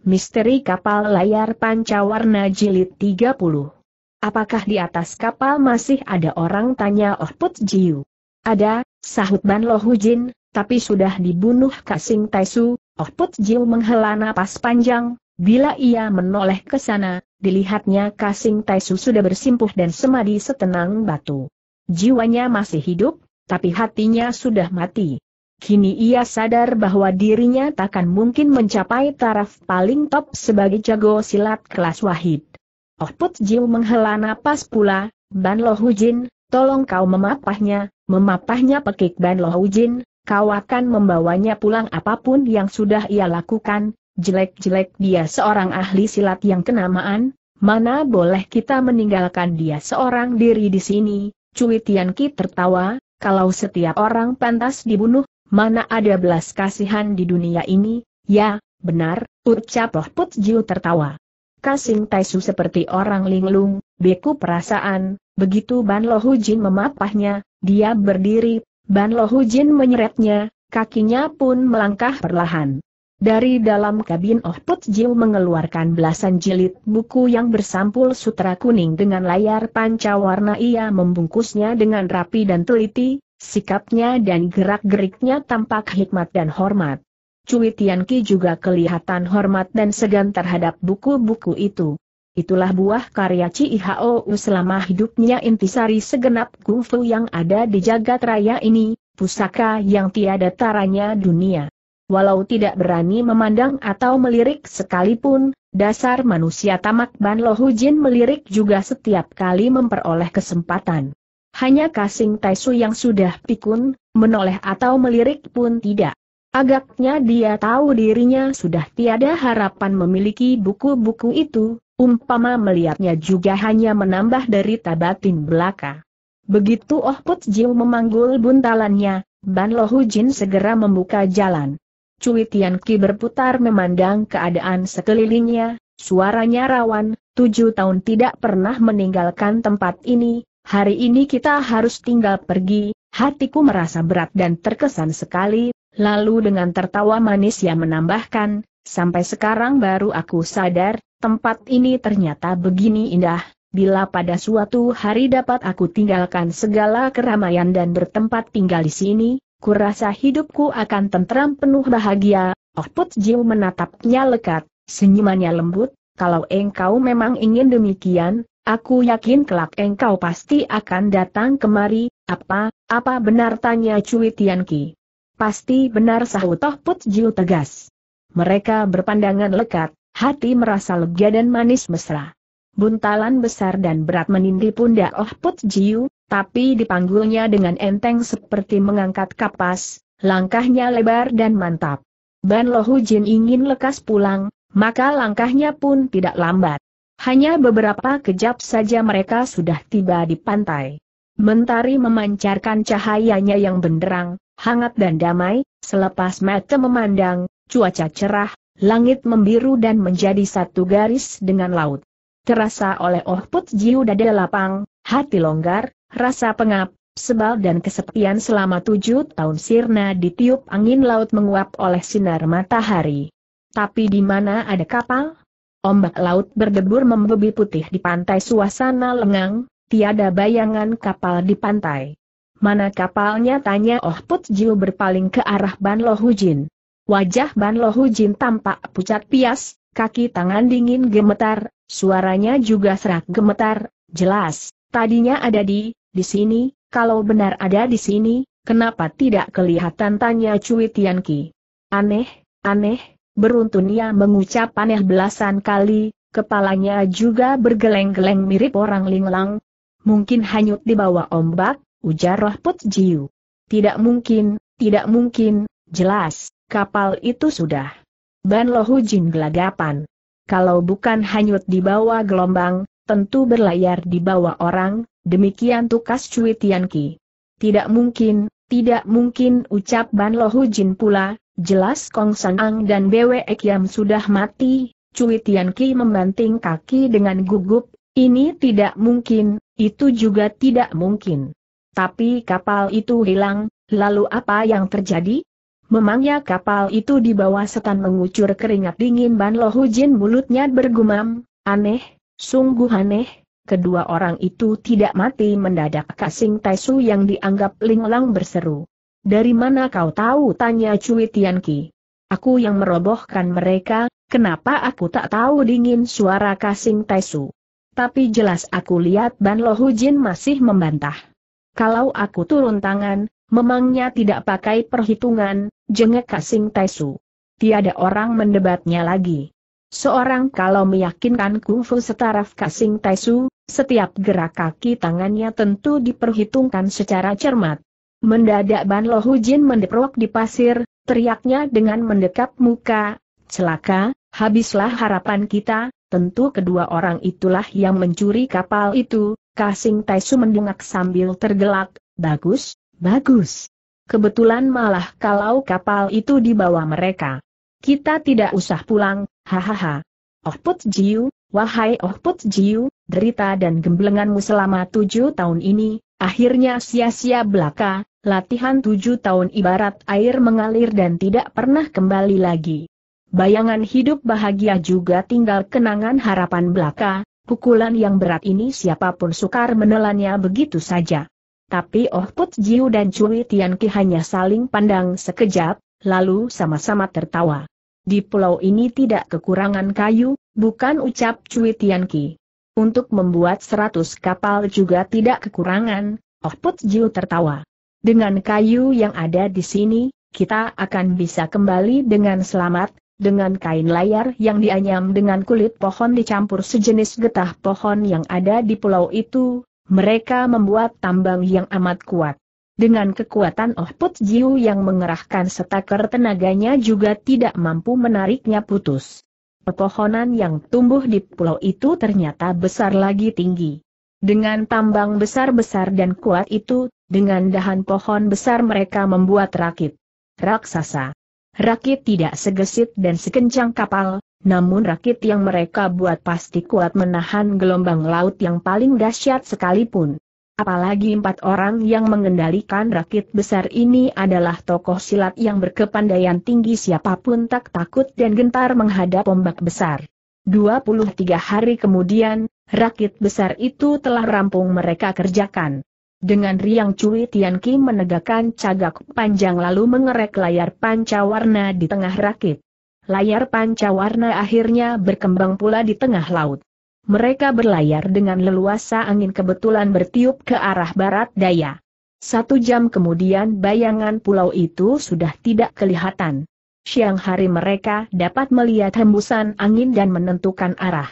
Misteri Kapal Layar Pancawarna Jilid 30 Apakah di atas kapal masih ada orang tanya Oh Put Jiu? Ada, sahut Ban Lo Hujin, tapi sudah dibunuh Kasing Taisu, Oh Put Jiu menghela napas panjang, bila ia menoleh ke sana, dilihatnya Kasing Taisu sudah bersimpuh dan semadi setenang batu. Jiwanya masih hidup, tapi hatinya sudah mati. Kini ia sadar bahwa dirinya takkan mungkin mencapai taraf paling top sebagai jago silat kelas wahid. Oh Put Jiu menghela napas pula, Ban Lo Hujin, tolong kau memapahnya, memapahnya pekik Ban Lo Hujin, kau akan membawanya pulang apapun yang sudah ia lakukan, jelek-jelek dia seorang ahli silat yang kenamaan, mana boleh kita meninggalkan dia seorang diri di sini, Cui Tian Ki tertawa, kalau setiap orang pantas dibunuh, mana ada belas kasihan di dunia ini, ya, benar, ucap Loh Put Jiu tertawa. Kasing Taisu seperti orang linglung, beku perasaan, begitu Ban Jin memapahnya, dia berdiri, Ban Jin menyeretnya, kakinya pun melangkah perlahan. Dari dalam kabin Oh Put Jiu mengeluarkan belasan jilid buku yang bersampul sutra kuning dengan layar panca warna ia membungkusnya dengan rapi dan teliti, Sikapnya dan gerak-geriknya tampak hikmat dan hormat. Cui Tianqi juga kelihatan hormat dan segan terhadap buku-buku itu. Itulah buah karya Ci selama hidupnya intisari segenap kungfu yang ada di jagat raya ini, pusaka yang tiada taranya dunia. Walau tidak berani memandang atau melirik sekalipun, dasar manusia tamak Ban Jin melirik juga setiap kali memperoleh kesempatan. Hanya Kasing Taisu yang sudah pikun, menoleh atau melirik pun tidak. Agaknya dia tahu dirinya sudah tiada harapan memiliki buku-buku itu, umpama melihatnya juga hanya menambah dari tabatin belaka. Begitu Oh Put Jiu memanggul buntalannya, Ban Lo Jin segera membuka jalan. Cui Tian Ki berputar memandang keadaan sekelilingnya, suaranya rawan, tujuh tahun tidak pernah meninggalkan tempat ini, Hari ini kita harus tinggal pergi, hatiku merasa berat dan terkesan sekali, lalu dengan tertawa manis ia menambahkan, sampai sekarang baru aku sadar, tempat ini ternyata begini indah, bila pada suatu hari dapat aku tinggalkan segala keramaian dan bertempat tinggal di sini, kurasa hidupku akan tentram penuh bahagia, Oh Put Jiu menatapnya lekat, senyumannya lembut, kalau engkau memang ingin demikian, Aku yakin kelak engkau pasti akan datang kemari, apa, apa benar tanya Cui Tianqi. Pasti benar sahut Toh Put Jiu tegas. Mereka berpandangan lekat, hati merasa lega dan manis mesra. Buntalan besar dan berat menindi pundak Oh Put Jiu, tapi dipanggulnya dengan enteng seperti mengangkat kapas, langkahnya lebar dan mantap. Ban Jin ingin lekas pulang, maka langkahnya pun tidak lambat. Hanya beberapa kejap saja mereka sudah tiba di pantai. Mentari memancarkan cahayanya yang benderang, hangat dan damai, selepas mata memandang, cuaca cerah, langit membiru dan menjadi satu garis dengan laut. Terasa oleh Oh Put Jiu dada lapang, hati longgar, rasa pengap, sebal dan kesepian selama tujuh tahun sirna ditiup angin laut menguap oleh sinar matahari. Tapi di mana ada kapal? Ombak laut berdebur membebi putih di pantai suasana lengang, tiada bayangan kapal di pantai. Mana kapalnya tanya Oh Put Jiu berpaling ke arah Ban Lohujin. Wajah Ban Lohujin tampak pucat pias, kaki tangan dingin gemetar, suaranya juga serak gemetar, jelas, tadinya ada di, di sini, kalau benar ada di sini, kenapa tidak kelihatan tanya Cui Tianqi. Aneh, aneh, beruntun ia mengucap aneh belasan kali, kepalanya juga bergeleng-geleng mirip orang linglang. Mungkin hanyut di bawah ombak, ujar roh Put Jiu. Tidak mungkin, tidak mungkin, jelas, kapal itu sudah. Ban Lohu Jin gelagapan. Kalau bukan hanyut di bawah gelombang, tentu berlayar di bawah orang, demikian tukas Cui Tian Ki. Tidak mungkin, tidak mungkin ucap Ban Lohu Jin pula, Jelas Kong San Ang dan Bwe Kiam sudah mati, Cui Tian Ki membanting kaki dengan gugup, ini tidak mungkin, itu juga tidak mungkin. Tapi kapal itu hilang, lalu apa yang terjadi? Memangnya kapal itu di bawah setan mengucur keringat dingin Ban Lo Jin mulutnya bergumam, aneh, sungguh aneh, kedua orang itu tidak mati mendadak Kasing Taisu yang dianggap Linglang berseru. Dari mana kau tahu? Tanya Cui Tianqi. Aku yang merobohkan mereka, kenapa aku tak tahu dingin suara Kasing Taisu. Tapi jelas aku lihat Ban Lohujin masih membantah. Kalau aku turun tangan, memangnya tidak pakai perhitungan, jengek Kasing Taisu. Tiada orang mendebatnya lagi. Seorang kalau meyakinkan kungfu setaraf Kasing Taisu, setiap gerak kaki tangannya tentu diperhitungkan secara cermat. Mendadak Ban Lohu Jin mendeprok di pasir, teriaknya dengan mendekap muka, celaka, habislah harapan kita, tentu kedua orang itulah yang mencuri kapal itu, Kasing Taisu mendungak sambil tergelak, bagus, bagus. Kebetulan malah kalau kapal itu dibawa mereka. Kita tidak usah pulang, hahaha. Oh Put Jiu, wahai Oh Put Jiu, derita dan gemblenganmu selama tujuh tahun ini, akhirnya sia-sia belaka, latihan tujuh tahun ibarat air mengalir dan tidak pernah kembali lagi. Bayangan hidup bahagia juga tinggal kenangan harapan belaka, pukulan yang berat ini siapapun sukar menelannya begitu saja. Tapi Oh Put Jiu dan Cui Tianqi hanya saling pandang sekejap, lalu sama-sama tertawa. Di pulau ini tidak kekurangan kayu, bukan ucap Cui Tianqi. Untuk membuat seratus kapal juga tidak kekurangan, Oh Put Jiu tertawa. Dengan kayu yang ada di sini, kita akan bisa kembali dengan selamat, dengan kain layar yang dianyam dengan kulit pohon dicampur sejenis getah pohon yang ada di pulau itu, mereka membuat tambang yang amat kuat. Dengan kekuatan Oh Put Jiu yang mengerahkan setaker tenaganya juga tidak mampu menariknya putus. Pepohonan yang tumbuh di pulau itu ternyata besar lagi tinggi. Dengan tambang besar-besar dan kuat itu, dengan dahan pohon besar mereka membuat rakit. Raksasa. Rakit tidak segesit dan sekencang kapal, namun rakit yang mereka buat pasti kuat menahan gelombang laut yang paling dahsyat sekalipun. Apalagi empat orang yang mengendalikan rakit besar ini adalah tokoh silat yang berkepandaian tinggi siapapun tak takut dan gentar menghadap ombak besar. 23 hari kemudian, rakit besar itu telah rampung mereka kerjakan. Dengan riang cuit Tian Ki menegakkan cagak panjang lalu mengerek layar pancawarna di tengah rakit. Layar pancawarna akhirnya berkembang pula di tengah laut. Mereka berlayar dengan leluasa angin kebetulan bertiup ke arah barat daya. Satu jam kemudian bayangan pulau itu sudah tidak kelihatan. Siang hari mereka dapat melihat hembusan angin dan menentukan arah.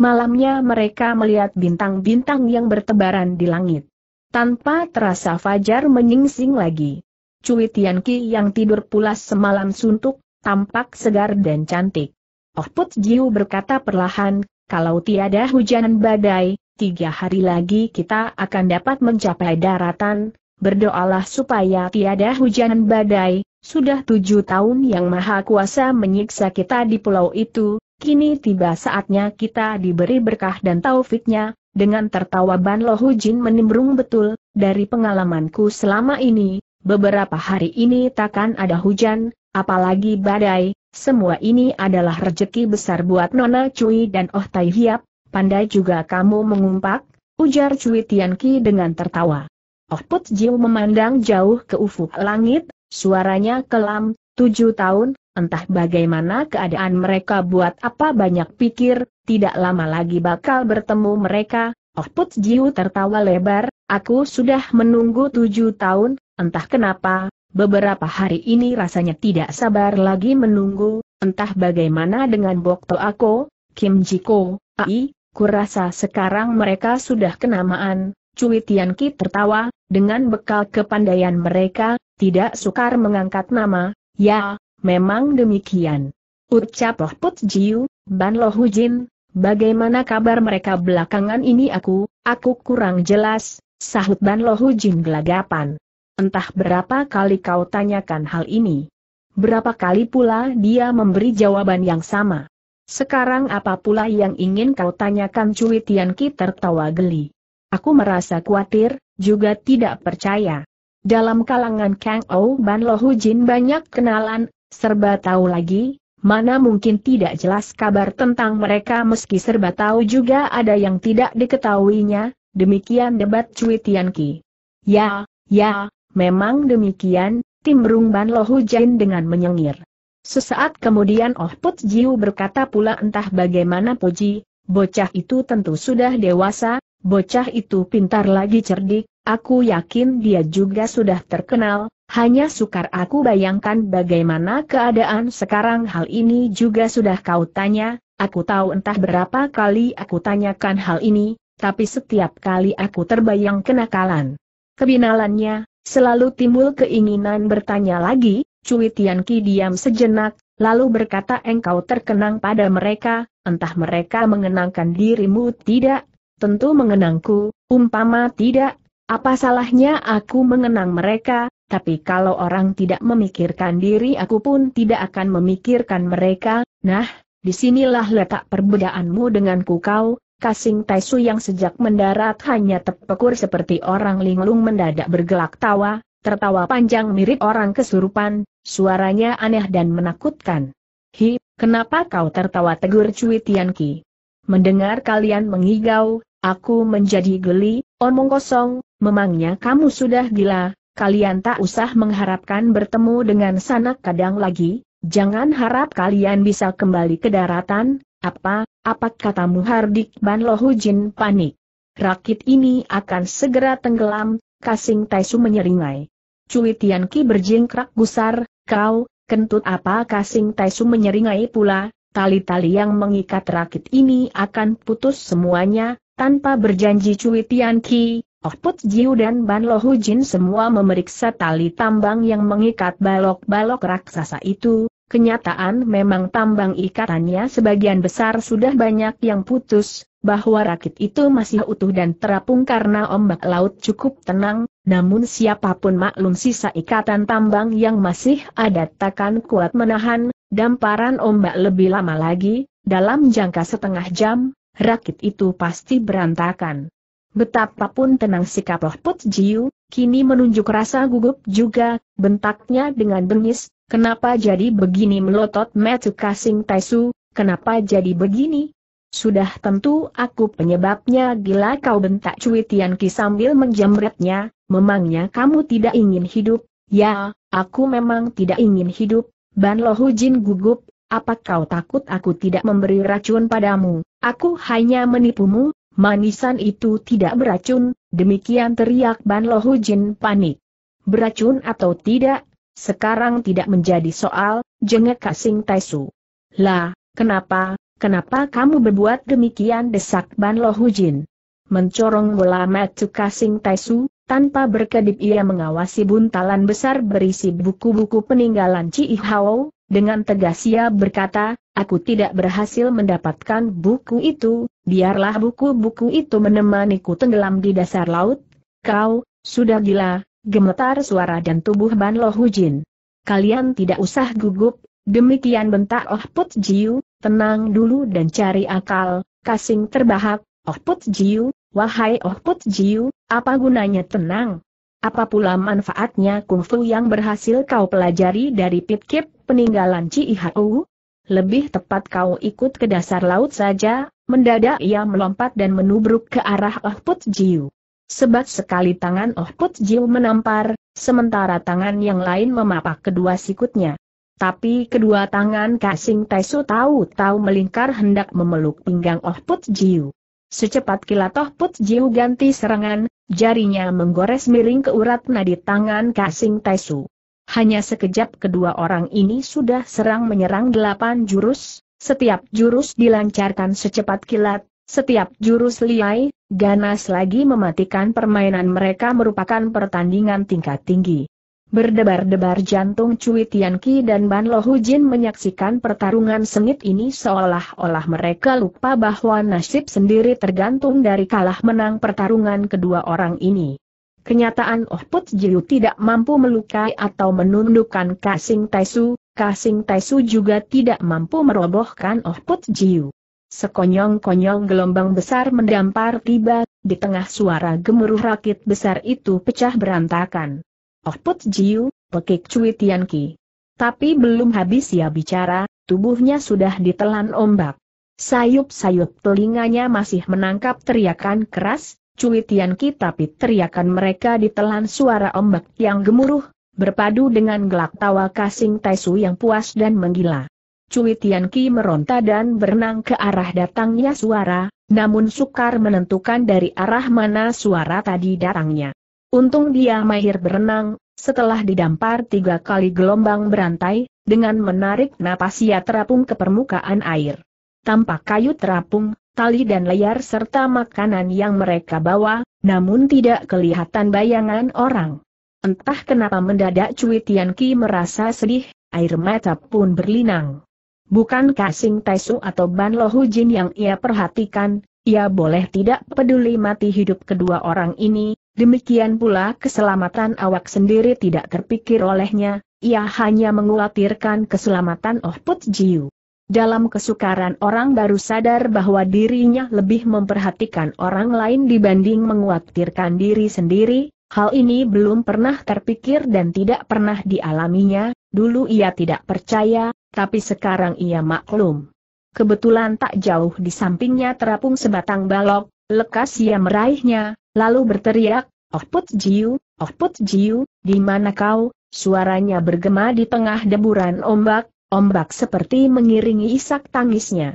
Malamnya mereka melihat bintang-bintang yang bertebaran di langit. Tanpa terasa Fajar menyingsing lagi. Cui Tianqi yang tidur pulas semalam suntuk, tampak segar dan cantik. Oh Put Jiu berkata perlahan, kalau tiada hujanan badai, tiga hari lagi kita akan dapat mencapai daratan, berdoalah supaya tiada hujanan badai, sudah tujuh tahun yang maha kuasa menyiksa kita di pulau itu, Kini tiba saatnya kita diberi berkah dan taufiknya, dengan tertawa Ban Lohu Jin menimbrung betul, dari pengalamanku selama ini, beberapa hari ini takkan ada hujan, apalagi badai, semua ini adalah rejeki besar buat Nona Cui dan Oh Tai Hiap, pandai juga kamu mengumpak, ujar Cui Tian Tianqi dengan tertawa. Oh Put Jiu memandang jauh ke ufuk langit, suaranya kelam, tujuh tahun, Entah bagaimana keadaan mereka buat apa banyak pikir, tidak lama lagi bakal bertemu mereka. Oh Put Jiu tertawa lebar, aku sudah menunggu tujuh tahun, entah kenapa, beberapa hari ini rasanya tidak sabar lagi menunggu, entah bagaimana dengan Bokto aku, Kim Jiko, Ai, kurasa sekarang mereka sudah kenamaan, Cui Tian Ki tertawa, dengan bekal kepandaian mereka, tidak sukar mengangkat nama, ya, Memang demikian. Ucap Loh Put Jiu, Ban Lohujin. Hujin, bagaimana kabar mereka belakangan ini aku, aku kurang jelas, sahut Ban Lohujin Hujin gelagapan. Entah berapa kali kau tanyakan hal ini. Berapa kali pula dia memberi jawaban yang sama. Sekarang apa pula yang ingin kau tanyakan Cui Tian tertawa geli. Aku merasa khawatir, juga tidak percaya. Dalam kalangan Kang Ou Ban Lohujin banyak kenalan, Serba tahu lagi, mana mungkin tidak jelas kabar tentang mereka meski serba tahu juga ada yang tidak diketahuinya, demikian debat Cui Tianqi. Ya, ya, memang demikian, Tim Rungban Lo Hujain dengan menyengir. Sesaat kemudian Oh Put Jiu berkata pula entah bagaimana Puji, bocah itu tentu sudah dewasa, bocah itu pintar lagi cerdik, Aku yakin dia juga sudah terkenal, hanya sukar aku bayangkan bagaimana keadaan sekarang hal ini juga sudah kau tanya, aku tahu entah berapa kali aku tanyakan hal ini, tapi setiap kali aku terbayang kenakalan. Kebinalannya, selalu timbul keinginan bertanya lagi, Cui Tianqi diam sejenak, lalu berkata engkau terkenang pada mereka, entah mereka mengenangkan dirimu tidak, tentu mengenangku, umpama tidak, apa salahnya aku mengenang mereka, tapi kalau orang tidak memikirkan diri aku pun tidak akan memikirkan mereka, nah, disinilah letak perbedaanmu denganku kau, Kasing Taisu yang sejak mendarat hanya tepekur seperti orang linglung mendadak bergelak tawa, tertawa panjang mirip orang kesurupan, suaranya aneh dan menakutkan. Hi, kenapa kau tertawa tegur Cui Tianqi? Mendengar kalian mengigau, aku menjadi geli, omong kosong, Memangnya kamu sudah gila, kalian tak usah mengharapkan bertemu dengan sanak kadang lagi, jangan harap kalian bisa kembali ke daratan, apa, apa katamu Hardik Ban Lohujin panik. Rakit ini akan segera tenggelam, Kasing Taisu menyeringai. Cui Tianqi berjingkrak gusar, kau, kentut apa Kasing Taisu menyeringai pula, tali-tali yang mengikat rakit ini akan putus semuanya, tanpa berjanji Cui Tianqi, Oh, put Jiu dan Ban Lohu Jin semua memeriksa tali tambang yang mengikat balok-balok raksasa itu, kenyataan memang tambang ikatannya sebagian besar sudah banyak yang putus, bahwa rakit itu masih utuh dan terapung karena ombak laut cukup tenang, namun siapapun maklum sisa ikatan tambang yang masih ada takkan kuat menahan, damparan ombak lebih lama lagi, dalam jangka setengah jam, rakit itu pasti berantakan. Betapapun tenang sikap Roh Put Jiu, kini menunjuk rasa gugup juga, bentaknya dengan bengis, kenapa jadi begini melotot metu kasing taisu, kenapa jadi begini? Sudah tentu aku penyebabnya gila kau bentak Cui Tian Ki sambil menjamretnya, memangnya kamu tidak ingin hidup? Ya, aku memang tidak ingin hidup, Ban Lohu Jin gugup, apa kau takut aku tidak memberi racun padamu, aku hanya menipumu, manisan itu tidak beracun, demikian teriak Ban Lohu Jin panik. Beracun atau tidak, sekarang tidak menjadi soal, jengek Kasing Taisu. Lah, kenapa, kenapa kamu berbuat demikian desak Ban Lohu Jin? Mencorong bola mata Kasing Taisu, tanpa berkedip ia mengawasi buntalan besar berisi buku-buku peninggalan Ci Hao, dengan tegas ia berkata, aku tidak berhasil mendapatkan buku itu, biarlah buku-buku itu menemaniku tenggelam di dasar laut. Kau, sudah gila, gemetar suara dan tubuh Ban Lo Hujin. Kalian tidak usah gugup, demikian bentak Oh Put Jiu, tenang dulu dan cari akal, kasing terbahak, Oh Put Jiu, wahai Oh Put Jiu, apa gunanya tenang? Apa pula manfaatnya kungfu yang berhasil kau pelajari dari Pit Kip? peninggalan Cihau? Lebih tepat kau ikut ke dasar laut saja, mendadak ia melompat dan menubruk ke arah Oh Put Jiu. Sebat sekali tangan Oh Put Jiu menampar, sementara tangan yang lain memapak kedua sikutnya. Tapi kedua tangan Kasing Taisu tahu-tahu melingkar hendak memeluk pinggang Oh Put Jiu. Secepat kilat Oh Put Jiu ganti serangan, jarinya menggores miring ke urat nadi tangan Kasing Taisu. Hanya sekejap kedua orang ini sudah serang menyerang delapan jurus, setiap jurus dilancarkan secepat kilat, setiap jurus liai, ganas lagi mematikan permainan mereka merupakan pertandingan tingkat tinggi. Berdebar-debar jantung Cui Tianqi dan Ban Lo Hujin menyaksikan pertarungan sengit ini seolah-olah mereka lupa bahwa nasib sendiri tergantung dari kalah menang pertarungan kedua orang ini. Kenyataan Oh Put Jiu tidak mampu melukai atau menundukkan Kasing Taisu, Kasing Taisu juga tidak mampu merobohkan Oh Put Jiu. Sekonyong-konyong gelombang besar mendampar tiba, di tengah suara gemuruh rakit besar itu pecah berantakan. Oh Put Jiu, pekik Cui Tian Ki. Tapi belum habis ia bicara, tubuhnya sudah ditelan ombak. Sayup-sayup telinganya masih menangkap teriakan keras, cuitian tapi teriakan mereka ditelan suara ombak yang gemuruh, berpadu dengan gelak tawa kasing Taisu yang puas dan menggila. Cui Ki meronta dan berenang ke arah datangnya suara, namun sukar menentukan dari arah mana suara tadi datangnya. Untung dia mahir berenang, setelah didampar tiga kali gelombang berantai, dengan menarik napas ia terapung ke permukaan air. Tampak kayu terapung, tali dan layar serta makanan yang mereka bawa, namun tidak kelihatan bayangan orang. Entah kenapa mendadak Cui Tian merasa sedih, air mata pun berlinang. Bukan Kasing Taisu atau Ban Lohu Jin yang ia perhatikan, ia boleh tidak peduli mati hidup kedua orang ini, demikian pula keselamatan awak sendiri tidak terpikir olehnya, ia hanya mengkhawatirkan keselamatan Oh Put Jiu. Dalam kesukaran orang baru sadar bahwa dirinya lebih memperhatikan orang lain dibanding menguatirkan diri sendiri, hal ini belum pernah terpikir dan tidak pernah dialaminya, dulu ia tidak percaya, tapi sekarang ia maklum. Kebetulan tak jauh di sampingnya terapung sebatang balok, lekas ia meraihnya, lalu berteriak, Oh Put Jiu, Oh Put Jiu, di mana kau? Suaranya bergema di tengah deburan ombak, Ombak seperti mengiringi isak tangisnya.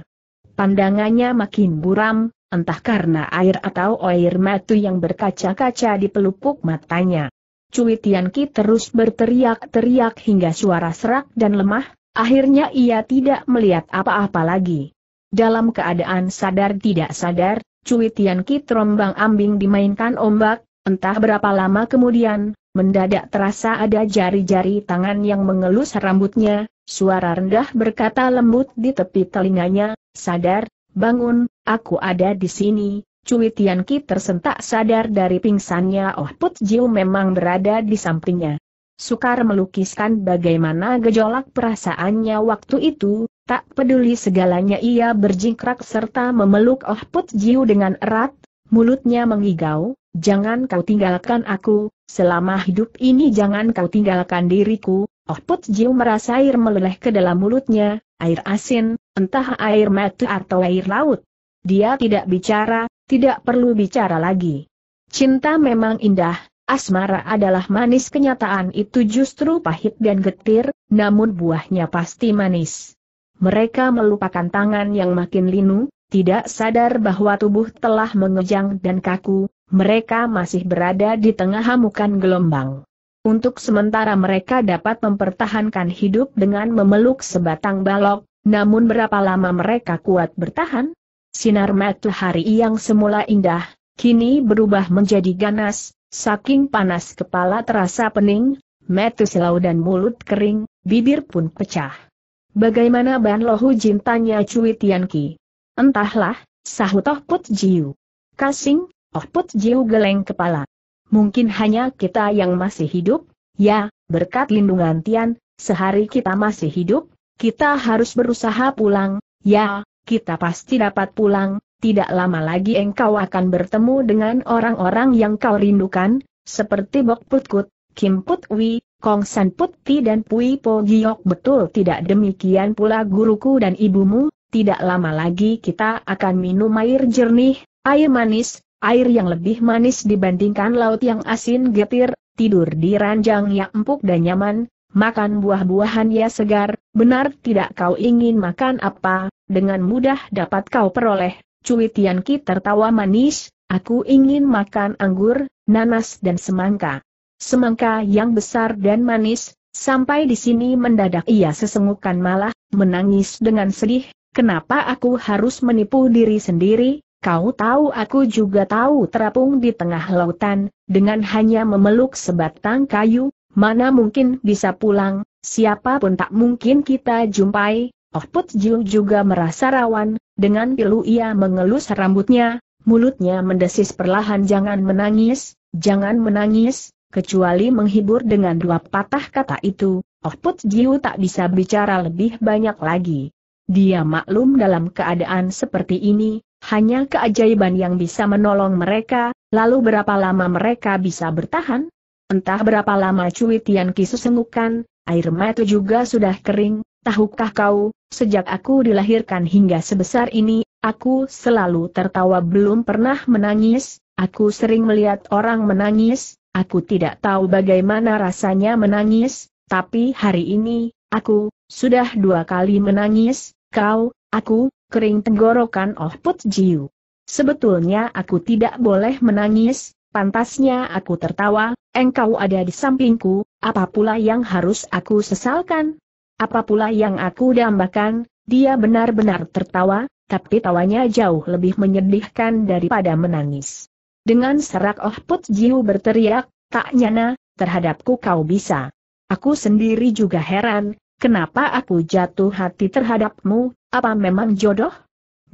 Pandangannya makin buram, entah karena air atau air matu yang berkaca-kaca di pelupuk matanya. Cui terus berteriak-teriak hingga suara serak dan lemah, akhirnya ia tidak melihat apa-apa lagi. Dalam keadaan sadar tidak sadar, Cui terombang ambing dimainkan ombak, entah berapa lama kemudian, mendadak terasa ada jari-jari tangan yang mengelus rambutnya, Suara rendah berkata lembut di tepi telinganya, sadar, bangun, aku ada di sini. Cui Tianqi tersentak sadar dari pingsannya Oh Put Jiu memang berada di sampingnya. Sukar melukiskan bagaimana gejolak perasaannya waktu itu, tak peduli segalanya ia berjingkrak serta memeluk Oh Put Jiu dengan erat, mulutnya mengigau, jangan kau tinggalkan aku, selama hidup ini jangan kau tinggalkan diriku, Oh Put Jiu merasa air meleleh ke dalam mulutnya, air asin, entah air mata atau air laut. Dia tidak bicara, tidak perlu bicara lagi. Cinta memang indah, asmara adalah manis kenyataan itu justru pahit dan getir, namun buahnya pasti manis. Mereka melupakan tangan yang makin linu, tidak sadar bahwa tubuh telah mengejang dan kaku, mereka masih berada di tengah hamukan gelombang. Untuk sementara mereka dapat mempertahankan hidup dengan memeluk sebatang balok, namun berapa lama mereka kuat bertahan? Sinar matahari yang semula indah, kini berubah menjadi ganas, saking panas kepala terasa pening, mata silau dan mulut kering, bibir pun pecah. Bagaimana Ban Lohu Jin tanya Cui Tianqi? Entahlah, sahut Oh Put Jiu. Kasing, Oh Put Jiu geleng kepala mungkin hanya kita yang masih hidup, ya, berkat lindungan Tian, sehari kita masih hidup, kita harus berusaha pulang, ya, kita pasti dapat pulang, tidak lama lagi engkau akan bertemu dengan orang-orang yang kau rindukan, seperti Bok Putkut, Kim Putwi, Kong San Putti dan Pui Po Giok betul tidak demikian pula guruku dan ibumu, tidak lama lagi kita akan minum air jernih, air manis, air yang lebih manis dibandingkan laut yang asin getir, tidur di ranjang yang empuk dan nyaman, makan buah-buahan ya segar, benar tidak kau ingin makan apa, dengan mudah dapat kau peroleh. Cui Tianqi tertawa manis, aku ingin makan anggur, nanas dan semangka. Semangka yang besar dan manis, sampai di sini mendadak ia sesengukan malah, menangis dengan sedih, kenapa aku harus menipu diri sendiri, Kau tahu aku juga tahu terapung di tengah lautan, dengan hanya memeluk sebatang kayu, mana mungkin bisa pulang, siapapun tak mungkin kita jumpai. Oh Put Jiu juga merasa rawan, dengan pilu ia mengelus rambutnya, mulutnya mendesis perlahan jangan menangis, jangan menangis, kecuali menghibur dengan dua patah kata itu, Oh Put Jiu tak bisa bicara lebih banyak lagi. Dia maklum dalam keadaan seperti ini, hanya keajaiban yang bisa menolong mereka, lalu berapa lama mereka bisa bertahan? Entah berapa lama Cui Tian Kisu sengukan, air mata juga sudah kering, tahukah kau, sejak aku dilahirkan hingga sebesar ini, aku selalu tertawa belum pernah menangis, aku sering melihat orang menangis, aku tidak tahu bagaimana rasanya menangis, tapi hari ini, aku, sudah dua kali menangis, kau, aku, kering tenggorokan Oh Put Jiu. Sebetulnya aku tidak boleh menangis, pantasnya aku tertawa, engkau ada di sampingku, apa pula yang harus aku sesalkan? Apa pula yang aku dambakan? Dia benar-benar tertawa, tapi tawanya jauh lebih menyedihkan daripada menangis. Dengan serak Oh Put Jiu berteriak, tak nyana, terhadapku kau bisa. Aku sendiri juga heran, kenapa aku jatuh hati terhadapmu, apa memang jodoh?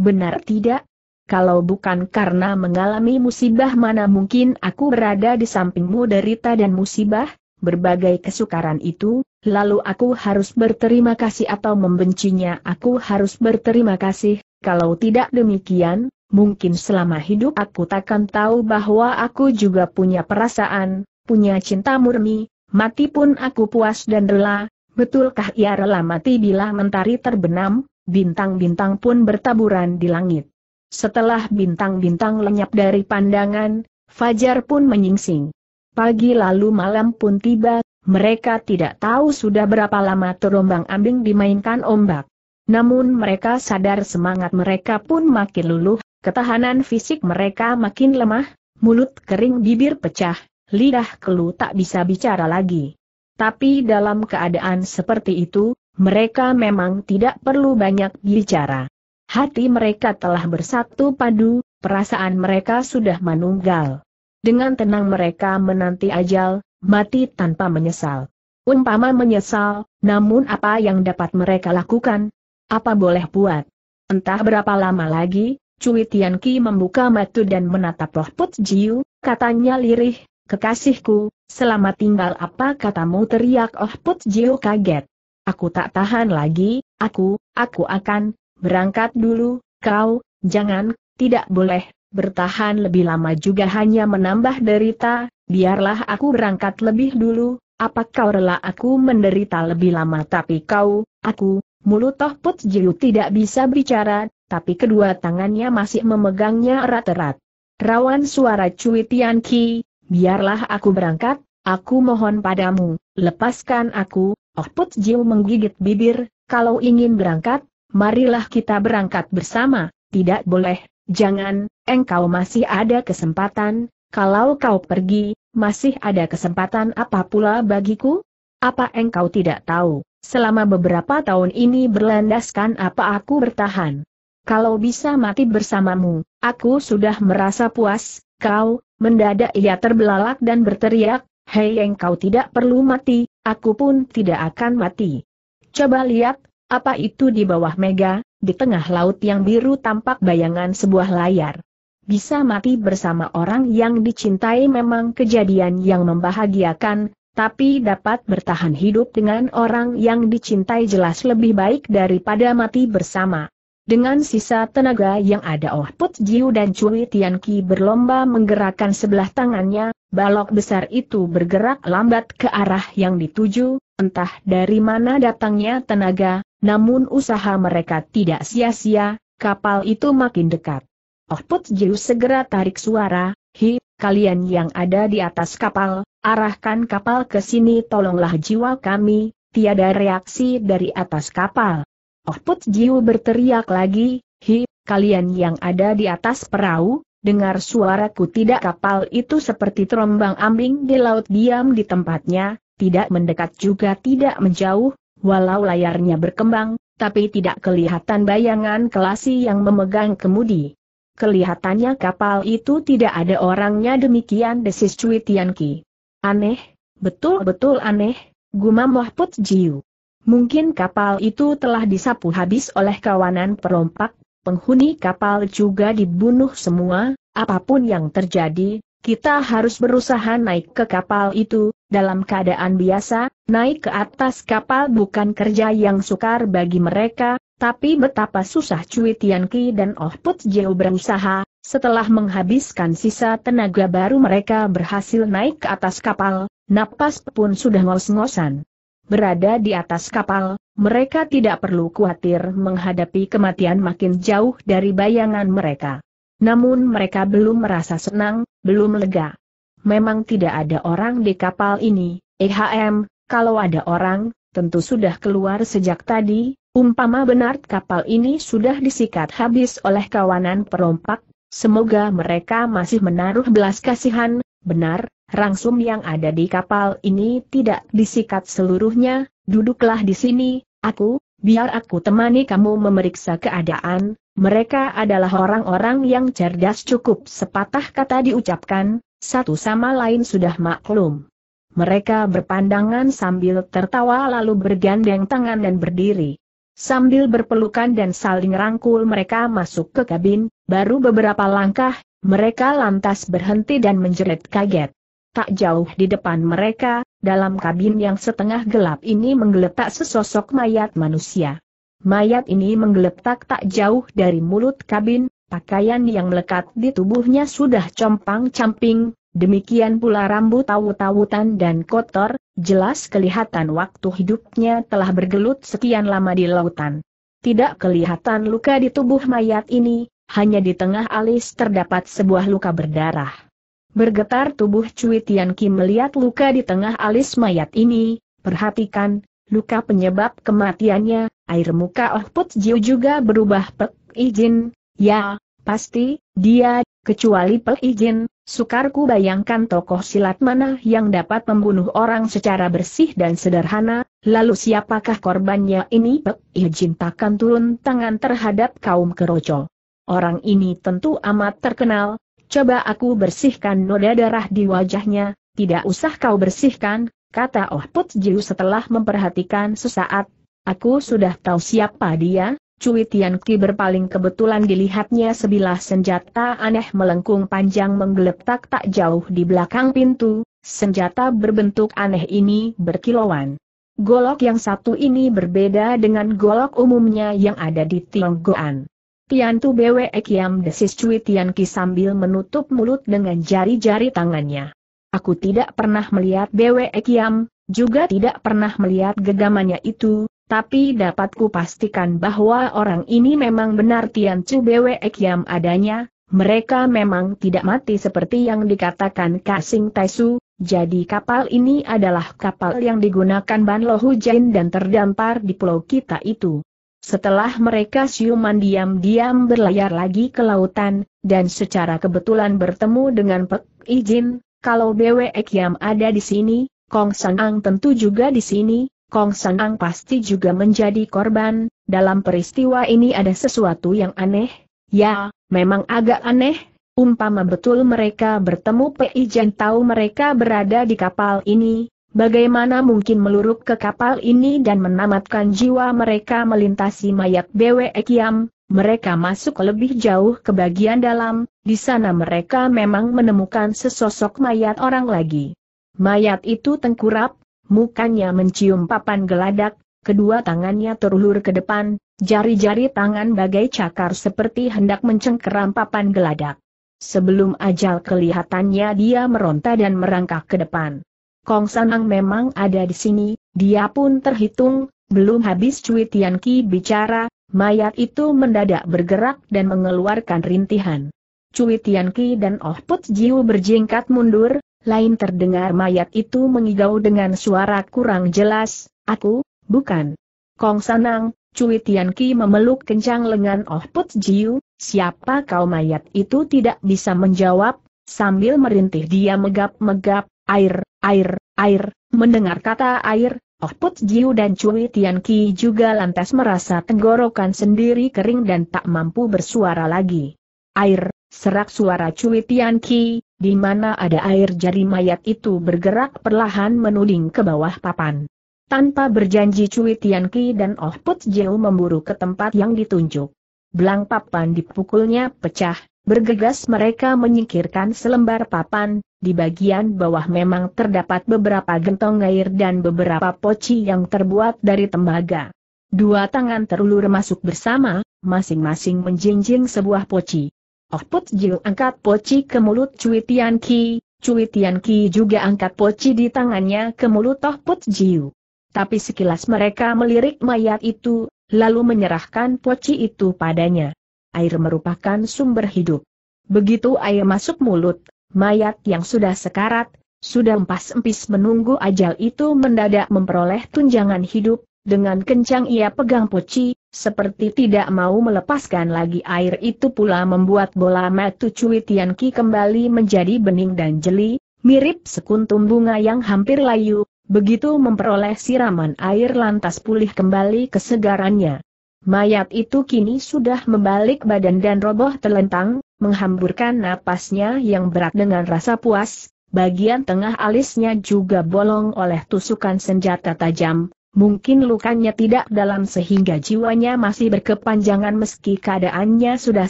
Benar tidak? Kalau bukan karena mengalami musibah mana mungkin aku berada di sampingmu derita dan musibah, berbagai kesukaran itu, lalu aku harus berterima kasih atau membencinya aku harus berterima kasih, kalau tidak demikian, mungkin selama hidup aku takkan tahu bahwa aku juga punya perasaan, punya cinta murni, mati pun aku puas dan rela, betulkah ia rela mati bila mentari terbenam, bintang-bintang pun bertaburan di langit. Setelah bintang-bintang lenyap dari pandangan, Fajar pun menyingsing. Pagi lalu malam pun tiba, mereka tidak tahu sudah berapa lama terombang ambing dimainkan ombak. Namun mereka sadar semangat mereka pun makin luluh, ketahanan fisik mereka makin lemah, mulut kering bibir pecah, lidah kelu tak bisa bicara lagi. Tapi dalam keadaan seperti itu, mereka memang tidak perlu banyak bicara. Hati mereka telah bersatu padu, perasaan mereka sudah manunggal. Dengan tenang mereka menanti ajal, mati tanpa menyesal. Umpama menyesal, namun apa yang dapat mereka lakukan? Apa boleh buat? Entah berapa lama lagi, Cui Tianqi membuka mata dan menatap Loh Put Jiu, katanya lirih, kekasihku, selamat tinggal apa katamu teriak Oh Put Jiu kaget. Aku tak tahan lagi, aku, aku akan, berangkat dulu, kau, jangan, tidak boleh, bertahan lebih lama juga hanya menambah derita, biarlah aku berangkat lebih dulu, apa kau rela aku menderita lebih lama tapi kau, aku, mulut toh put jiu tidak bisa bicara, tapi kedua tangannya masih memegangnya erat-erat. Rawan suara Cui Tian Ki, biarlah aku berangkat, aku mohon padamu, lepaskan aku, Oh Put Jiu menggigit bibir, kalau ingin berangkat, marilah kita berangkat bersama, tidak boleh, jangan, engkau masih ada kesempatan, kalau kau pergi, masih ada kesempatan apa pula bagiku? Apa engkau tidak tahu, selama beberapa tahun ini berlandaskan apa aku bertahan? Kalau bisa mati bersamamu, aku sudah merasa puas, kau, mendadak ia terbelalak dan berteriak, hei engkau tidak perlu mati, Aku pun tidak akan mati. Coba lihat, apa itu di bawah mega, di tengah laut yang biru tampak bayangan sebuah layar. Bisa mati bersama orang yang dicintai memang kejadian yang membahagiakan, tapi dapat bertahan hidup dengan orang yang dicintai jelas lebih baik daripada mati bersama. Dengan sisa tenaga yang ada Oh Put Jiu dan Cui Tianqi berlomba menggerakkan sebelah tangannya, Balok besar itu bergerak lambat ke arah yang dituju, entah dari mana datangnya tenaga, namun usaha mereka tidak sia-sia, kapal itu makin dekat. Oh Put Jiu segera tarik suara, hi, kalian yang ada di atas kapal, arahkan kapal ke sini tolonglah jiwa kami, tiada reaksi dari atas kapal. Oh Put Jiu berteriak lagi, hi, kalian yang ada di atas perahu, dengar suaraku tidak kapal itu seperti terombang ambing di laut diam di tempatnya, tidak mendekat juga tidak menjauh, walau layarnya berkembang, tapi tidak kelihatan bayangan kelasi yang memegang kemudi. Kelihatannya kapal itu tidak ada orangnya demikian desis Cui Tianqi. Aneh, betul-betul aneh, gumam Wahput Jiu. Mungkin kapal itu telah disapu habis oleh kawanan perompak, penghuni kapal juga dibunuh semua, apapun yang terjadi, kita harus berusaha naik ke kapal itu, dalam keadaan biasa, naik ke atas kapal bukan kerja yang sukar bagi mereka, tapi betapa susah Cui Tianqi dan Oh Put Jiu berusaha, setelah menghabiskan sisa tenaga baru mereka berhasil naik ke atas kapal, napas pun sudah ngos-ngosan. Berada di atas kapal, mereka tidak perlu khawatir menghadapi kematian makin jauh dari bayangan mereka. Namun mereka belum merasa senang, belum lega. Memang tidak ada orang di kapal ini, EHM, kalau ada orang, tentu sudah keluar sejak tadi, umpama benar kapal ini sudah disikat habis oleh kawanan perompak, semoga mereka masih menaruh belas kasihan, benar, rangsum yang ada di kapal ini tidak disikat seluruhnya, duduklah di sini, Aku, biar aku temani kamu memeriksa keadaan, mereka adalah orang-orang yang cerdas cukup sepatah kata diucapkan, satu sama lain sudah maklum. Mereka berpandangan sambil tertawa lalu bergandeng tangan dan berdiri. Sambil berpelukan dan saling rangkul mereka masuk ke kabin, baru beberapa langkah, mereka lantas berhenti dan menjerit kaget. Tak jauh di depan mereka, dalam kabin yang setengah gelap ini menggeletak sesosok mayat manusia. Mayat ini menggeletak tak jauh dari mulut kabin, pakaian yang melekat di tubuhnya sudah compang-camping, demikian pula rambut tawu-tawutan dan kotor, jelas kelihatan waktu hidupnya telah bergelut sekian lama di lautan. Tidak kelihatan luka di tubuh mayat ini, hanya di tengah alis terdapat sebuah luka berdarah. Bergetar tubuh Cui Tian Ki melihat luka di tengah alis mayat ini, perhatikan, luka penyebab kematiannya, air muka Oh Put Jiu juga berubah pek izin, ya, pasti, dia, kecuali pek izin, sukar bayangkan tokoh silat mana yang dapat membunuh orang secara bersih dan sederhana, lalu siapakah korbannya ini pek izin takkan turun tangan terhadap kaum keroco. Orang ini tentu amat terkenal, coba aku bersihkan noda darah di wajahnya, tidak usah kau bersihkan, kata Oh Put Jiu setelah memperhatikan sesaat. Aku sudah tahu siapa dia, Cui Tian Ki berpaling kebetulan dilihatnya sebilah senjata aneh melengkung panjang menggeletak tak jauh di belakang pintu, senjata berbentuk aneh ini berkilauan. Golok yang satu ini berbeda dengan golok umumnya yang ada di Tionggoan. Tu Bwe Kiam desis Cui Tian sambil menutup mulut dengan jari-jari tangannya. Aku tidak pernah melihat Bwe Kiam, juga tidak pernah melihat gegamannya itu, tapi dapat pastikan bahwa orang ini memang benar Tian Chu Bwe Kiam adanya, mereka memang tidak mati seperti yang dikatakan Kasing Taisu, jadi kapal ini adalah kapal yang digunakan Ban Lohu Jain dan terdampar di pulau kita itu. Setelah mereka siuman diam-diam berlayar lagi ke lautan, dan secara kebetulan bertemu dengan Pek Ijin, kalau Bwe Kiam ada di sini, Kong San Ang tentu juga di sini, Kong San Ang pasti juga menjadi korban, dalam peristiwa ini ada sesuatu yang aneh, ya, memang agak aneh, umpama betul mereka bertemu Ijin tahu mereka berada di kapal ini, Bagaimana mungkin meluruk ke kapal ini dan menamatkan jiwa mereka melintasi mayat Bwe Kiam, mereka masuk lebih jauh ke bagian dalam, di sana mereka memang menemukan sesosok mayat orang lagi. Mayat itu tengkurap, mukanya mencium papan geladak, kedua tangannya terulur ke depan, jari-jari tangan bagai cakar seperti hendak mencengkeram papan geladak. Sebelum ajal kelihatannya dia meronta dan merangkak ke depan. Kong Sanang memang ada di sini, dia pun terhitung, belum habis Cui Tian Ki bicara, mayat itu mendadak bergerak dan mengeluarkan rintihan. Cui Tian Ki dan Oh Put Jiu berjingkat mundur, lain terdengar mayat itu mengigau dengan suara kurang jelas, aku, bukan. Kong Sanang, Cui Tian Ki memeluk kencang lengan Oh Put Jiu, siapa kau mayat itu tidak bisa menjawab, sambil merintih dia megap-megap, Air, air, air, mendengar kata air, Oh Put Jiu dan Cui Tian Ki juga lantas merasa tenggorokan sendiri kering dan tak mampu bersuara lagi. Air, serak suara Cui Tian Ki, di mana ada air jari mayat itu bergerak perlahan menuding ke bawah papan. Tanpa berjanji Cui Tian Ki dan Oh Put Jiu memburu ke tempat yang ditunjuk. Belang papan dipukulnya pecah, Bergegas mereka menyingkirkan selembar papan, di bagian bawah memang terdapat beberapa gentong air dan beberapa poci yang terbuat dari tembaga. Dua tangan terulur masuk bersama, masing-masing menjinjing sebuah poci. Oh Put Jiu angkat poci ke mulut Cui Tian Ki, Cui Tian Ki juga angkat poci di tangannya ke mulut Oh Put Jiu. Tapi sekilas mereka melirik mayat itu, lalu menyerahkan poci itu padanya air merupakan sumber hidup. Begitu air masuk mulut, mayat yang sudah sekarat, sudah empas-empis menunggu ajal itu mendadak memperoleh tunjangan hidup, dengan kencang ia pegang poci, seperti tidak mau melepaskan lagi air itu pula membuat bola matu Cui Tianki kembali menjadi bening dan jeli, mirip sekuntum bunga yang hampir layu, begitu memperoleh siraman air lantas pulih kembali kesegarannya. Mayat itu kini sudah membalik badan dan roboh telentang, menghamburkan napasnya yang berat dengan rasa puas, bagian tengah alisnya juga bolong oleh tusukan senjata tajam, Mungkin lukanya tidak dalam sehingga jiwanya masih berkepanjangan meski keadaannya sudah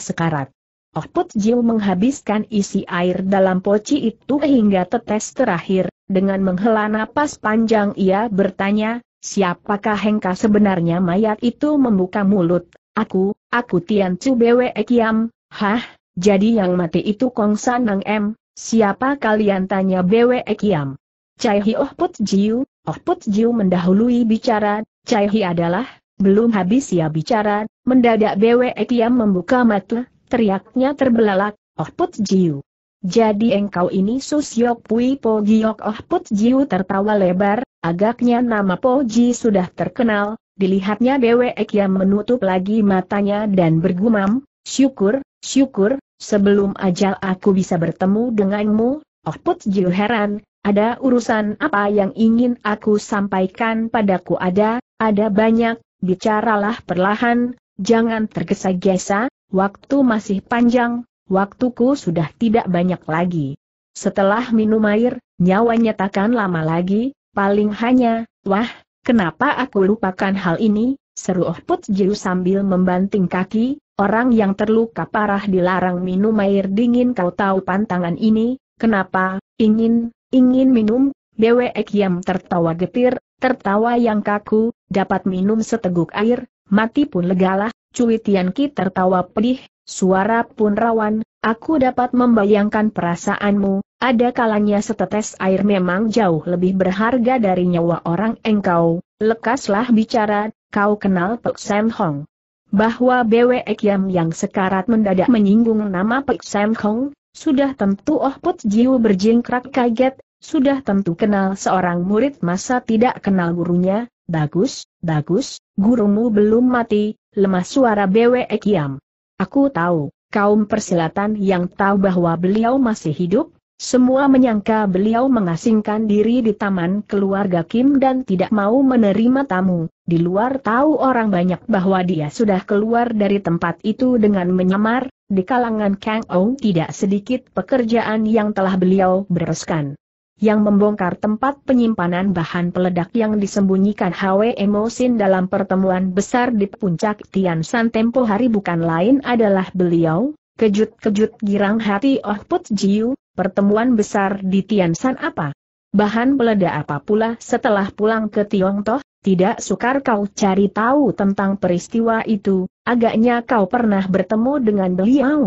sekarat. Oh Put Jiu menghabiskan isi air dalam poci itu hingga tetes terakhir, dengan menghela napas panjang ia bertanya, Siapakah Hengka sebenarnya mayat itu membuka mulut? Aku, aku Tian Chu Bwe Kiam, hah? Jadi yang mati itu Kong Sanang M, siapa kalian tanya Bwe Kiam? Cai Hi Oh Put Jiu, Oh Put Jiu mendahului bicara, Caihi Hi adalah, belum habis ya bicara, mendadak Bwe Kiam membuka mata, teriaknya terbelalak, Oh Put Jiu. Jadi engkau ini Susyok Pui Po Giok Oh Put Jiu tertawa lebar, Agaknya nama Poji sudah terkenal, dilihatnya Dewek yang menutup lagi matanya dan bergumam, syukur, syukur, sebelum ajal aku bisa bertemu denganmu, oh Poji heran, ada urusan apa yang ingin aku sampaikan padaku ada, ada banyak, bicaralah perlahan, jangan tergesa-gesa, waktu masih panjang, waktuku sudah tidak banyak lagi. Setelah minum air, nyawanya takkan lama lagi, Paling hanya, wah, kenapa aku lupakan hal ini, seru Oh Put Jiu sambil membanting kaki, orang yang terluka parah dilarang minum air dingin kau tahu pantangan ini, kenapa, ingin, ingin minum, Bwe Kiam tertawa getir, tertawa yang kaku, dapat minum seteguk air, mati pun legalah, Cui Tian Ki tertawa pedih, suara pun rawan, aku dapat membayangkan perasaanmu, ada kalanya setetes air memang jauh lebih berharga dari nyawa orang engkau, lekaslah bicara, kau kenal Pek Sam Hong. Bahwa Bwe Kiam yang sekarat mendadak menyinggung nama Pek Sam Hong, sudah tentu Oh Put Jiu berjingkrak kaget, sudah tentu kenal seorang murid masa tidak kenal gurunya, bagus, bagus, gurumu belum mati, lemah suara Bwe Kiam. Aku tahu, kaum persilatan yang tahu bahwa beliau masih hidup, semua menyangka beliau mengasingkan diri di taman keluarga Kim dan tidak mau menerima tamu. Di luar tahu orang banyak bahwa dia sudah keluar dari tempat itu dengan menyamar, di kalangan Kang Ou tidak sedikit pekerjaan yang telah beliau bereskan. Yang membongkar tempat penyimpanan bahan peledak yang disembunyikan Hwe Emosin dalam pertemuan besar di puncak Tian San tempo hari bukan lain adalah beliau, Kejut-kejut girang hati Oh Put Jiu, pertemuan besar di Tian Tiansan apa? Bahan peledak apa pula setelah pulang ke Toh, Tidak sukar kau cari tahu tentang peristiwa itu, agaknya kau pernah bertemu dengan beliau.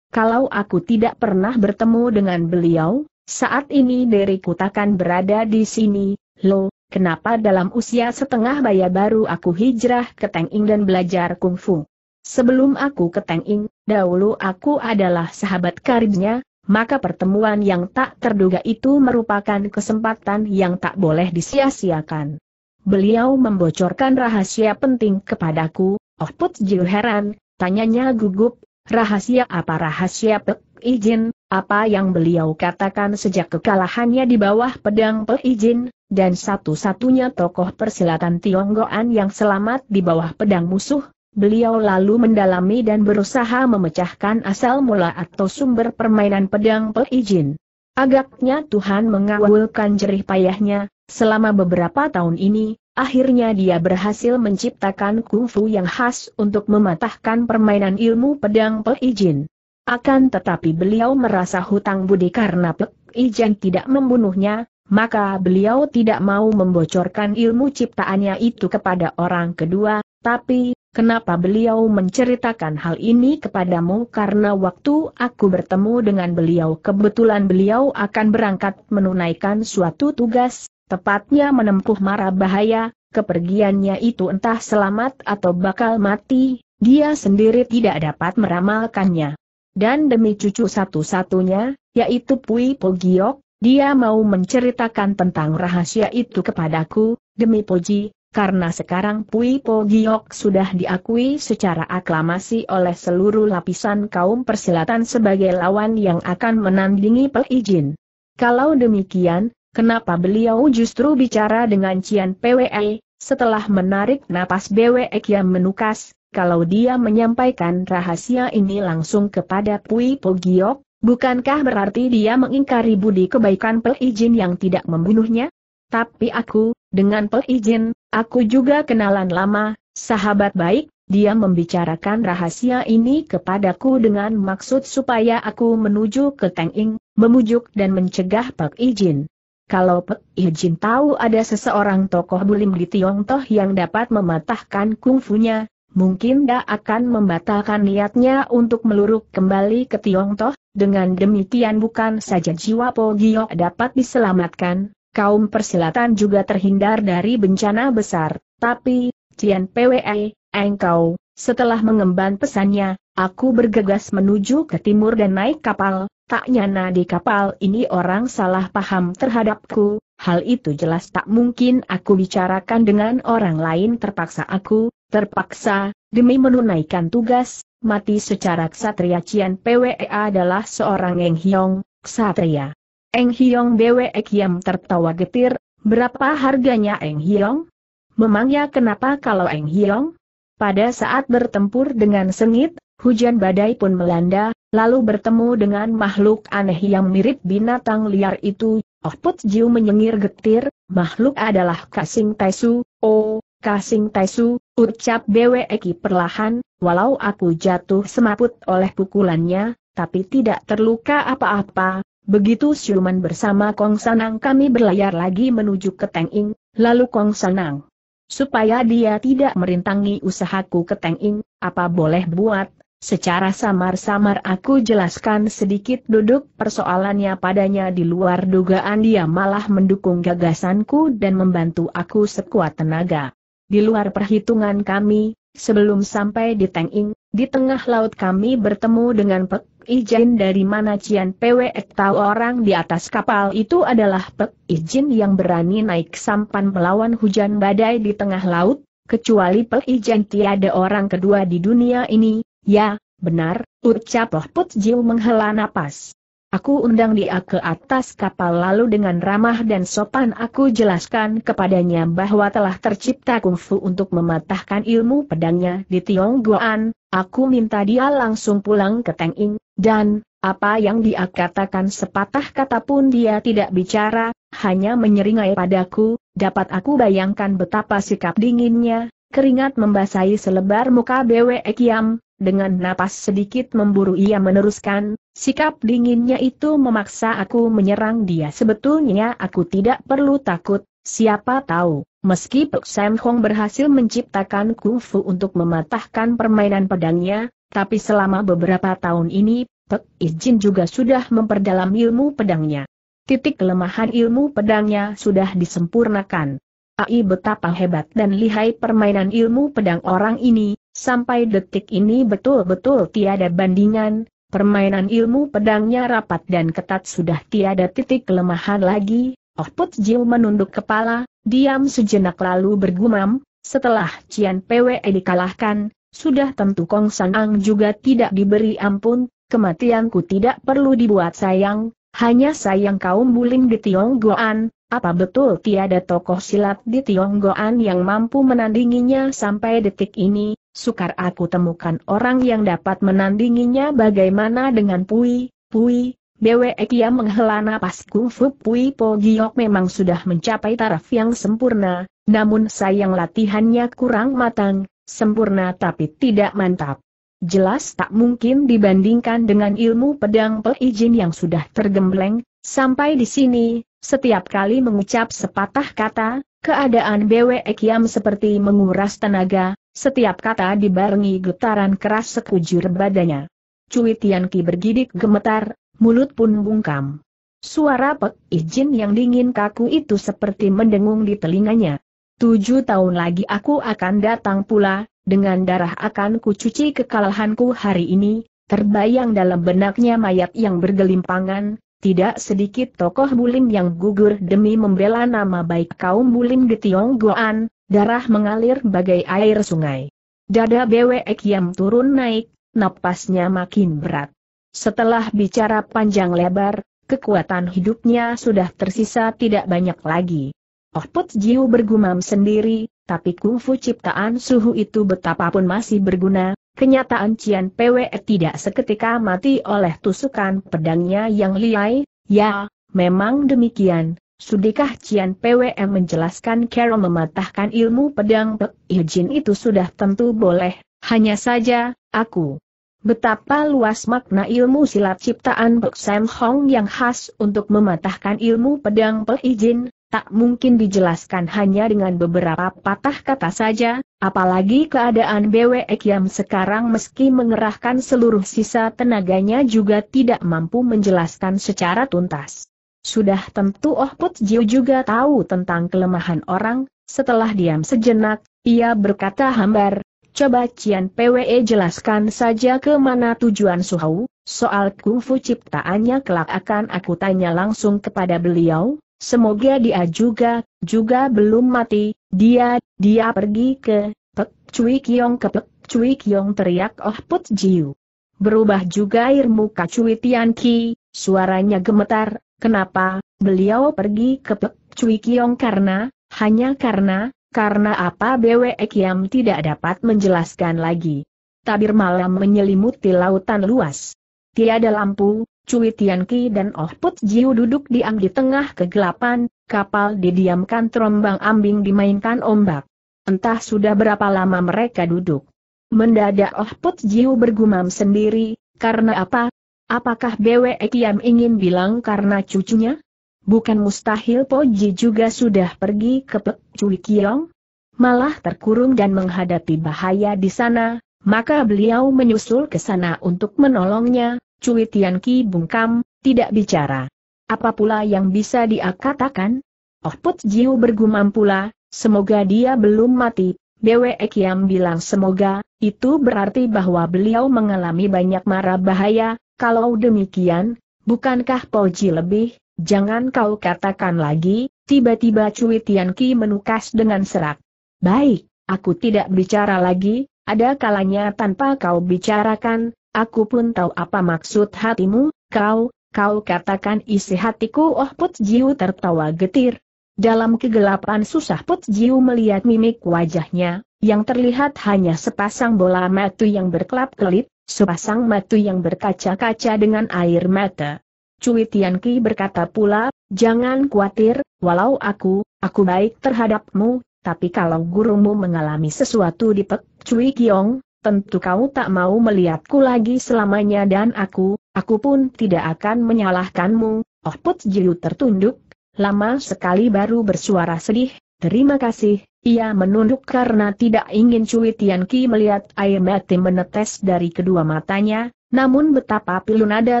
Kalau aku tidak pernah bertemu dengan beliau, saat ini diriku takkan berada di sini, lo, kenapa dalam usia setengah baya baru aku hijrah ke Ing dan belajar kungfu. Sebelum aku ke Tenging, dahulu aku adalah sahabat karibnya, maka pertemuan yang tak terduga itu merupakan kesempatan yang tak boleh disia-siakan. Beliau membocorkan rahasia penting kepadaku, Oh Put Jiu heran, tanyanya gugup, rahasia apa rahasia Pek Ijin, apa yang beliau katakan sejak kekalahannya di bawah pedang Pek Ijin, dan satu-satunya tokoh persilatan Tionggoan yang selamat di bawah pedang musuh, Beliau lalu mendalami dan berusaha memecahkan asal mula atau sumber permainan pedang peijin. Agaknya Tuhan mengawalkan jerih payahnya, selama beberapa tahun ini, akhirnya dia berhasil menciptakan kungfu yang khas untuk mematahkan permainan ilmu pedang peijin. Akan tetapi beliau merasa hutang budi karena peijin tidak membunuhnya, maka beliau tidak mau membocorkan ilmu ciptaannya itu kepada orang kedua, tapi, Kenapa beliau menceritakan hal ini kepadamu? Karena waktu aku bertemu dengan beliau kebetulan beliau akan berangkat menunaikan suatu tugas, tepatnya menempuh mara bahaya, kepergiannya itu entah selamat atau bakal mati, dia sendiri tidak dapat meramalkannya. Dan demi cucu satu-satunya, yaitu Pui Pogiok, dia mau menceritakan tentang rahasia itu kepadaku, demi Poji, karena sekarang Pui Po Giok sudah diakui secara aklamasi oleh seluruh lapisan kaum persilatan sebagai lawan yang akan menandingi pelijin. Kalau demikian, kenapa beliau justru bicara dengan Cian PWE, setelah menarik napas BWE yang menukas, kalau dia menyampaikan rahasia ini langsung kepada Pui Po Giok, Bukankah berarti dia mengingkari budi kebaikan pelijin yang tidak membunuhnya? Tapi aku, dengan peizin, aku juga kenalan lama, sahabat baik, dia membicarakan rahasia ini kepadaku dengan maksud supaya aku menuju ke Kang Ing, memujuk dan mencegah Pak Ijin. Kalau Pak Ijin tahu ada seseorang tokoh bulim di Toh yang dapat mematahkan kungfunya, mungkin dia akan membatalkan niatnya untuk meluruk kembali ke Tiongtoh, dengan demikian bukan saja jiwa Po dapat diselamatkan, Kaum persilatan juga terhindar dari bencana besar, tapi, Cian PWE, engkau, setelah mengemban pesannya, aku bergegas menuju ke timur dan naik kapal, tak nyana di kapal ini orang salah paham terhadapku, hal itu jelas tak mungkin aku bicarakan dengan orang lain terpaksa aku, terpaksa, demi menunaikan tugas, mati secara ksatria Cian PWE adalah seorang Eng Hiong, ksatria. Eng Hiong Bwe Kiam tertawa getir, berapa harganya Eng Hiong? Memangnya kenapa kalau Eng Hiong? Pada saat bertempur dengan sengit, hujan badai pun melanda, lalu bertemu dengan makhluk aneh yang mirip binatang liar itu, Oh Put Jiu menyengir getir, makhluk adalah Kasing Taisu, oh, Kasing Taisu, ucap Bwe Eki perlahan, walau aku jatuh semaput oleh pukulannya, tapi tidak terluka apa-apa, Begitu Siuman bersama Kong Sanang kami berlayar lagi menuju ke Teng Ing, lalu Kong Sanang. Supaya dia tidak merintangi usahaku ke Teng Ing, apa boleh buat, Secara samar-samar aku jelaskan sedikit duduk persoalannya padanya di luar dugaan dia malah mendukung gagasanku dan membantu aku sekuat tenaga. Di luar perhitungan kami, sebelum sampai di Tenging, di tengah laut kami bertemu dengan Pek Ijin dari mana Cian Pwe tahu orang di atas kapal itu adalah Pek Ijin yang berani naik sampan melawan hujan badai di tengah laut, kecuali Pek Ijin tiada orang kedua di dunia ini, ya, benar, ucap Loh Put Jiu menghela napas. Aku undang dia ke atas kapal lalu dengan ramah dan sopan aku jelaskan kepadanya bahwa telah tercipta kungfu untuk mematahkan ilmu pedangnya di Tionggoan, Aku minta dia langsung pulang ke Tenging, dan, apa yang dia katakan sepatah kata pun dia tidak bicara, hanya menyeringai padaku, dapat aku bayangkan betapa sikap dinginnya, keringat membasahi selebar muka Bwe Kiam, dengan napas sedikit memburu ia meneruskan, sikap dinginnya itu memaksa aku menyerang dia sebetulnya aku tidak perlu takut, siapa tahu, meski Pek Sam Hong berhasil menciptakan kungfu untuk mematahkan permainan pedangnya, tapi selama beberapa tahun ini, Pek Ijin juga sudah memperdalam ilmu pedangnya. Titik kelemahan ilmu pedangnya sudah disempurnakan. Ai betapa hebat dan lihai permainan ilmu pedang orang ini, sampai detik ini betul-betul tiada bandingan, permainan ilmu pedangnya rapat dan ketat sudah tiada titik kelemahan lagi, Oh Put Jiu menunduk kepala, diam sejenak lalu bergumam, setelah Cian Pwe dikalahkan, sudah tentu Kong San Ang juga tidak diberi ampun, kematianku tidak perlu dibuat sayang, hanya sayang kaum bulim di Tionggoan, apa betul tiada tokoh silat di Tionggoan yang mampu menandinginya sampai detik ini, sukar aku temukan orang yang dapat menandinginya bagaimana dengan Pui, Pui, Bwe Kia menghela napas kungfu Pui Po Giok memang sudah mencapai taraf yang sempurna, namun sayang latihannya kurang matang, sempurna tapi tidak mantap. Jelas tak mungkin dibandingkan dengan ilmu pedang peijin yang sudah tergembleng, sampai di sini, setiap kali mengucap sepatah kata, keadaan BWE Kiam seperti menguras tenaga, setiap kata dibarengi getaran keras sekujur badannya. Cui Ki bergidik gemetar, mulut pun bungkam. Suara Pek Ijin yang dingin kaku itu seperti mendengung di telinganya. Tujuh tahun lagi aku akan datang pula, dengan darah akan kucuci kekalahanku hari ini, terbayang dalam benaknya mayat yang bergelimpangan, tidak sedikit tokoh bulim yang gugur demi membela nama baik kaum bulim di Tionggoan, darah mengalir bagai air sungai. Dada Bwe yang turun naik, napasnya makin berat. Setelah bicara panjang lebar, kekuatan hidupnya sudah tersisa tidak banyak lagi. Oh Put Jiu bergumam sendiri, tapi kungfu ciptaan suhu itu betapapun masih berguna, kenyataan Cian PW tidak seketika mati oleh tusukan pedangnya yang liai, ya, memang demikian. Sudikah Cian PWM menjelaskan Carol mematahkan ilmu pedang Pek Ijin itu sudah tentu boleh, hanya saja, aku. Betapa luas makna ilmu silat ciptaan Pek Sam Hong yang khas untuk mematahkan ilmu pedang Pek Ijin, tak mungkin dijelaskan hanya dengan beberapa patah kata saja, apalagi keadaan Bwe yang sekarang meski mengerahkan seluruh sisa tenaganya juga tidak mampu menjelaskan secara tuntas. Sudah tentu Oh Put Jiu juga tahu tentang kelemahan orang, setelah diam sejenak, ia berkata hambar, coba Cian PWE jelaskan saja ke mana tujuan Suhau, soal kungfu ciptaannya kelak akan aku tanya langsung kepada beliau, Semoga dia juga, juga belum mati, dia, dia pergi ke, Pek Cui Kiong ke Pek Cui Kiong teriak Oh Put Jiu. Berubah juga air muka Cui Tian Ki, suaranya gemetar, kenapa, beliau pergi ke Pek Cui Kiong karena, hanya karena, karena apa Bwe Kiam tidak dapat menjelaskan lagi. Tabir malam menyelimuti lautan luas. Tiada lampu, Cui Tianqi dan Oh Put Jiu duduk diam di tengah kegelapan, kapal didiamkan terombang ambing dimainkan ombak. Entah sudah berapa lama mereka duduk. Mendadak Oh Put Jiu bergumam sendiri, karena apa? Apakah Bwe Kiam ingin bilang karena cucunya? Bukan mustahil Po Ji juga sudah pergi ke Pek Cui Kiong? Malah terkurung dan menghadapi bahaya di sana, maka beliau menyusul ke sana untuk menolongnya, Cui Tian Ki bungkam, tidak bicara. Apa pula yang bisa dia katakan? Oh Put Jiu bergumam pula, semoga dia belum mati. Bwe Kiam bilang semoga, itu berarti bahwa beliau mengalami banyak marah bahaya, kalau demikian, bukankah Poji lebih, jangan kau katakan lagi, tiba-tiba Cui Tian Ki menukas dengan serak. Baik, aku tidak bicara lagi, ada kalanya tanpa kau bicarakan, Aku pun tahu apa maksud hatimu, kau, kau katakan isi hatiku oh Put Jiu tertawa getir. Dalam kegelapan susah Put Jiu melihat mimik wajahnya, yang terlihat hanya sepasang bola mata yang berkelap-kelip, sepasang mata yang berkaca-kaca dengan air mata. Cui Tian Ki berkata pula, jangan khawatir, walau aku, aku baik terhadapmu, tapi kalau gurumu mengalami sesuatu di Pek Cui Kiong, tentu kau tak mau melihatku lagi selamanya dan aku, aku pun tidak akan menyalahkanmu. Oh Put Jiu tertunduk, lama sekali baru bersuara sedih, terima kasih, ia menunduk karena tidak ingin Cui Tian Ki melihat air mati menetes dari kedua matanya, namun betapa pilu nada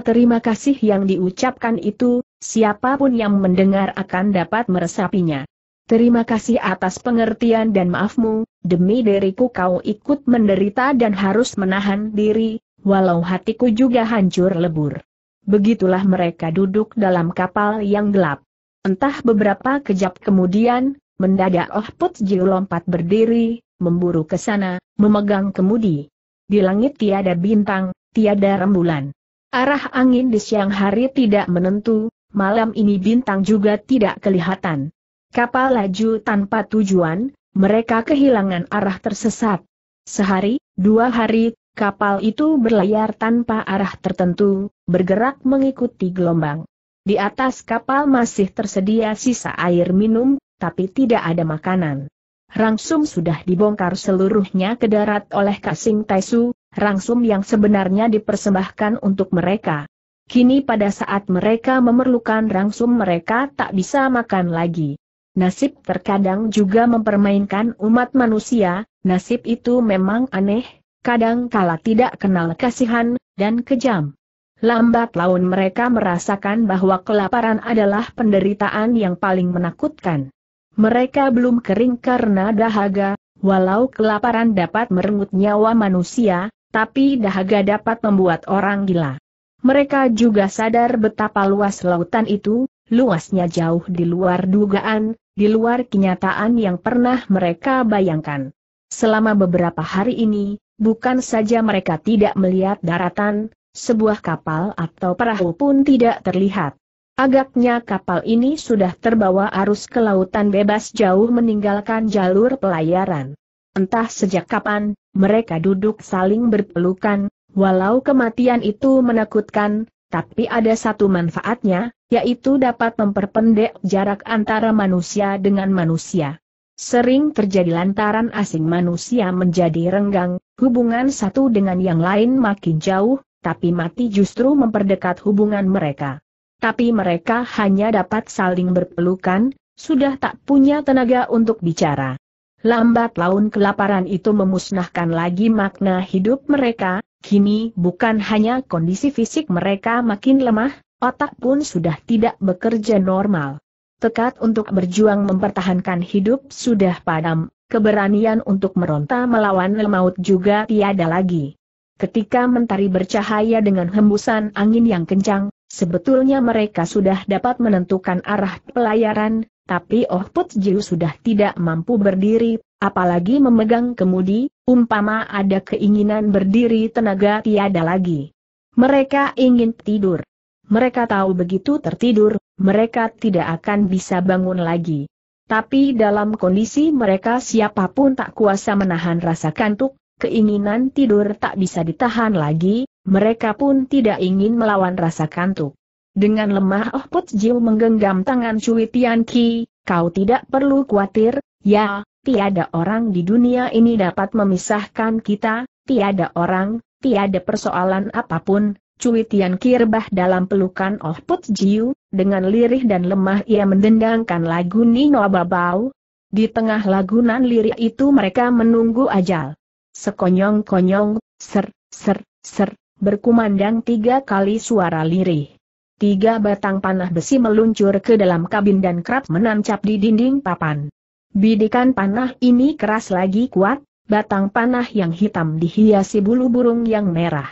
terima kasih yang diucapkan itu, siapapun yang mendengar akan dapat meresapinya. Terima kasih atas pengertian dan maafmu, demi diriku kau ikut menderita dan harus menahan diri, walau hatiku juga hancur lebur. Begitulah mereka duduk dalam kapal yang gelap. Entah beberapa kejap kemudian, mendadak Oh Put lompat berdiri, memburu ke sana, memegang kemudi. Di langit tiada bintang, tiada rembulan. Arah angin di siang hari tidak menentu, malam ini bintang juga tidak kelihatan. Kapal laju tanpa tujuan, mereka kehilangan arah tersesat. Sehari, dua hari, kapal itu berlayar tanpa arah tertentu, bergerak mengikuti gelombang. Di atas kapal masih tersedia sisa air minum, tapi tidak ada makanan. Rangsum sudah dibongkar seluruhnya ke darat oleh Kasing Taisu, rangsum yang sebenarnya dipersembahkan untuk mereka. Kini pada saat mereka memerlukan rangsum mereka tak bisa makan lagi. Nasib terkadang juga mempermainkan umat manusia, nasib itu memang aneh, kadang kala tidak kenal kasihan, dan kejam. Lambat laun mereka merasakan bahwa kelaparan adalah penderitaan yang paling menakutkan. Mereka belum kering karena dahaga, walau kelaparan dapat merenggut nyawa manusia, tapi dahaga dapat membuat orang gila. Mereka juga sadar betapa luas lautan itu, luasnya jauh di luar dugaan, di luar kenyataan yang pernah mereka bayangkan. Selama beberapa hari ini, bukan saja mereka tidak melihat daratan, sebuah kapal atau perahu pun tidak terlihat. Agaknya kapal ini sudah terbawa arus ke lautan bebas jauh meninggalkan jalur pelayaran. Entah sejak kapan, mereka duduk saling berpelukan, walau kematian itu menakutkan, tapi ada satu manfaatnya, yaitu dapat memperpendek jarak antara manusia dengan manusia. Sering terjadi lantaran asing manusia menjadi renggang, hubungan satu dengan yang lain makin jauh, tapi mati justru memperdekat hubungan mereka. Tapi mereka hanya dapat saling berpelukan, sudah tak punya tenaga untuk bicara. Lambat laun kelaparan itu memusnahkan lagi makna hidup mereka, Kini bukan hanya kondisi fisik mereka makin lemah, otak pun sudah tidak bekerja normal. Tekad untuk berjuang mempertahankan hidup sudah padam, keberanian untuk meronta melawan lemaut juga tiada lagi. Ketika mentari bercahaya dengan hembusan angin yang kencang, sebetulnya mereka sudah dapat menentukan arah pelayaran, tapi Oh Putjiu sudah tidak mampu berdiri, apalagi memegang kemudi, Umpama ada keinginan berdiri tenaga tiada lagi. Mereka ingin tidur. Mereka tahu begitu tertidur, mereka tidak akan bisa bangun lagi. Tapi dalam kondisi mereka siapapun tak kuasa menahan rasa kantuk, keinginan tidur tak bisa ditahan lagi, mereka pun tidak ingin melawan rasa kantuk. Dengan lemah Oh Put Jiu menggenggam tangan Cui Tian Ki, kau tidak perlu khawatir, ya, tiada orang di dunia ini dapat memisahkan kita, tiada orang, tiada persoalan apapun, Cui Tian Kirbah dalam pelukan Oh Put Jiu, dengan lirih dan lemah ia mendendangkan lagu Nino Babau. Di tengah lagunan lirih itu mereka menunggu ajal. Sekonyong-konyong, ser, ser, ser, berkumandang tiga kali suara lirih. Tiga batang panah besi meluncur ke dalam kabin dan kerap menancap di dinding papan. Bidikan panah ini keras lagi kuat, batang panah yang hitam dihiasi bulu burung yang merah.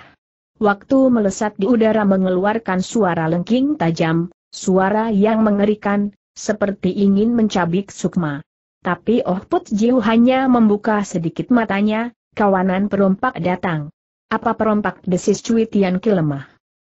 Waktu melesat di udara mengeluarkan suara lengking tajam, suara yang mengerikan, seperti ingin mencabik sukma. Tapi Oh Put Jiu hanya membuka sedikit matanya, kawanan perompak datang. Apa perompak desis Cui Tian Ki lemah.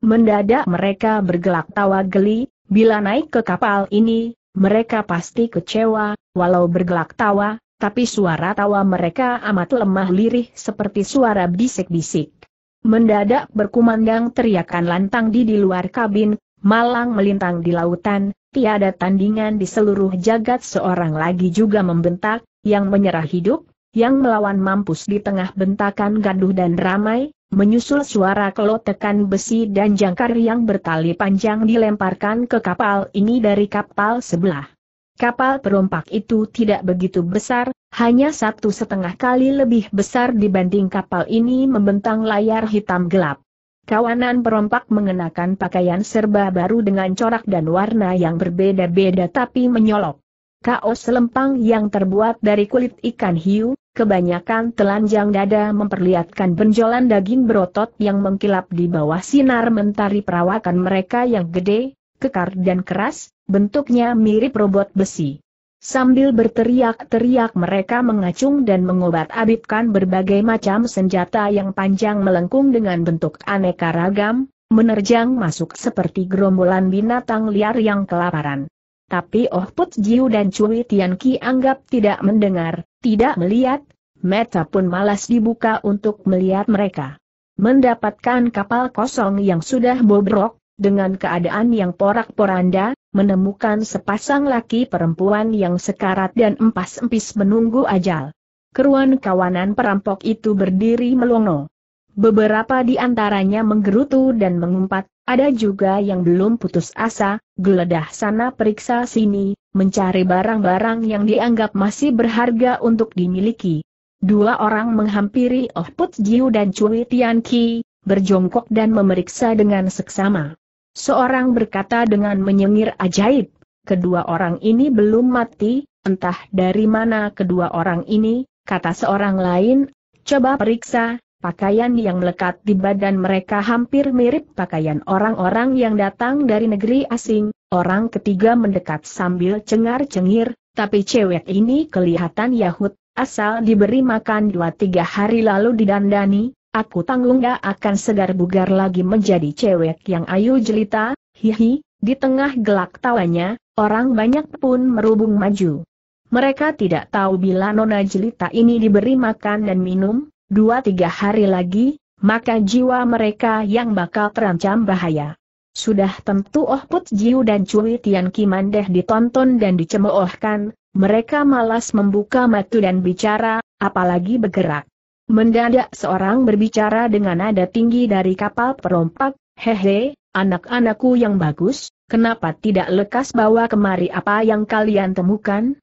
Mendadak mereka bergelak tawa geli, bila naik ke kapal ini, mereka pasti kecewa, walau bergelak tawa, tapi suara tawa mereka amat lemah lirih seperti suara bisik-bisik. Mendadak berkumandang teriakan lantang di di luar kabin, malang melintang di lautan, tiada tandingan di seluruh jagat seorang lagi juga membentak, yang menyerah hidup, yang melawan mampus di tengah bentakan gaduh dan ramai, Menyusul suara kelotekan besi dan jangkar yang bertali panjang dilemparkan ke kapal ini dari kapal sebelah. Kapal perompak itu tidak begitu besar, hanya satu setengah kali lebih besar dibanding kapal ini membentang layar hitam gelap. Kawanan perompak mengenakan pakaian serba baru dengan corak dan warna yang berbeda-beda tapi menyolok. Kaos selempang yang terbuat dari kulit ikan hiu, kebanyakan telanjang dada memperlihatkan benjolan daging berotot yang mengkilap di bawah sinar mentari perawakan mereka yang gede, kekar dan keras, bentuknya mirip robot besi. Sambil berteriak-teriak mereka mengacung dan mengobat-abitkan berbagai macam senjata yang panjang melengkung dengan bentuk aneka ragam, menerjang masuk seperti gerombolan binatang liar yang kelaparan. Tapi Oh Put Jiu dan Cui Tian Ki anggap tidak mendengar, tidak melihat, mata pun malas dibuka untuk melihat mereka. Mendapatkan kapal kosong yang sudah bobrok, dengan keadaan yang porak-poranda, menemukan sepasang laki perempuan yang sekarat dan empas-empis menunggu ajal. Keruan kawanan perampok itu berdiri melongo. Beberapa di antaranya menggerutu dan mengumpat, ada juga yang belum putus asa, geledah sana periksa sini, mencari barang-barang yang dianggap masih berharga untuk dimiliki. Dua orang menghampiri Oh Put Jiu dan Cui Tian Ki, berjongkok dan memeriksa dengan seksama. Seorang berkata dengan menyengir ajaib, kedua orang ini belum mati, entah dari mana kedua orang ini, kata seorang lain, coba periksa, Pakaian yang melekat di badan mereka hampir mirip pakaian orang-orang yang datang dari negeri asing. Orang ketiga mendekat sambil cengar-cengir, tapi cewek ini kelihatan Yahud, asal diberi makan dua tiga hari lalu didandani, aku tanggung gak akan segar bugar lagi menjadi cewek yang ayu jelita, hihi, di tengah gelak tawanya, orang banyak pun merubung maju. Mereka tidak tahu bila Nona Jelita ini diberi makan dan minum, dua-tiga hari lagi, maka jiwa mereka yang bakal terancam bahaya. Sudah tentu Oh Put Jiu dan Cui Tian Kimandeh ditonton dan dicemoohkan, mereka malas membuka mata dan bicara, apalagi bergerak. Mendadak seorang berbicara dengan nada tinggi dari kapal perompak, hehe, anak-anakku yang bagus, kenapa tidak lekas bawa kemari apa yang kalian temukan?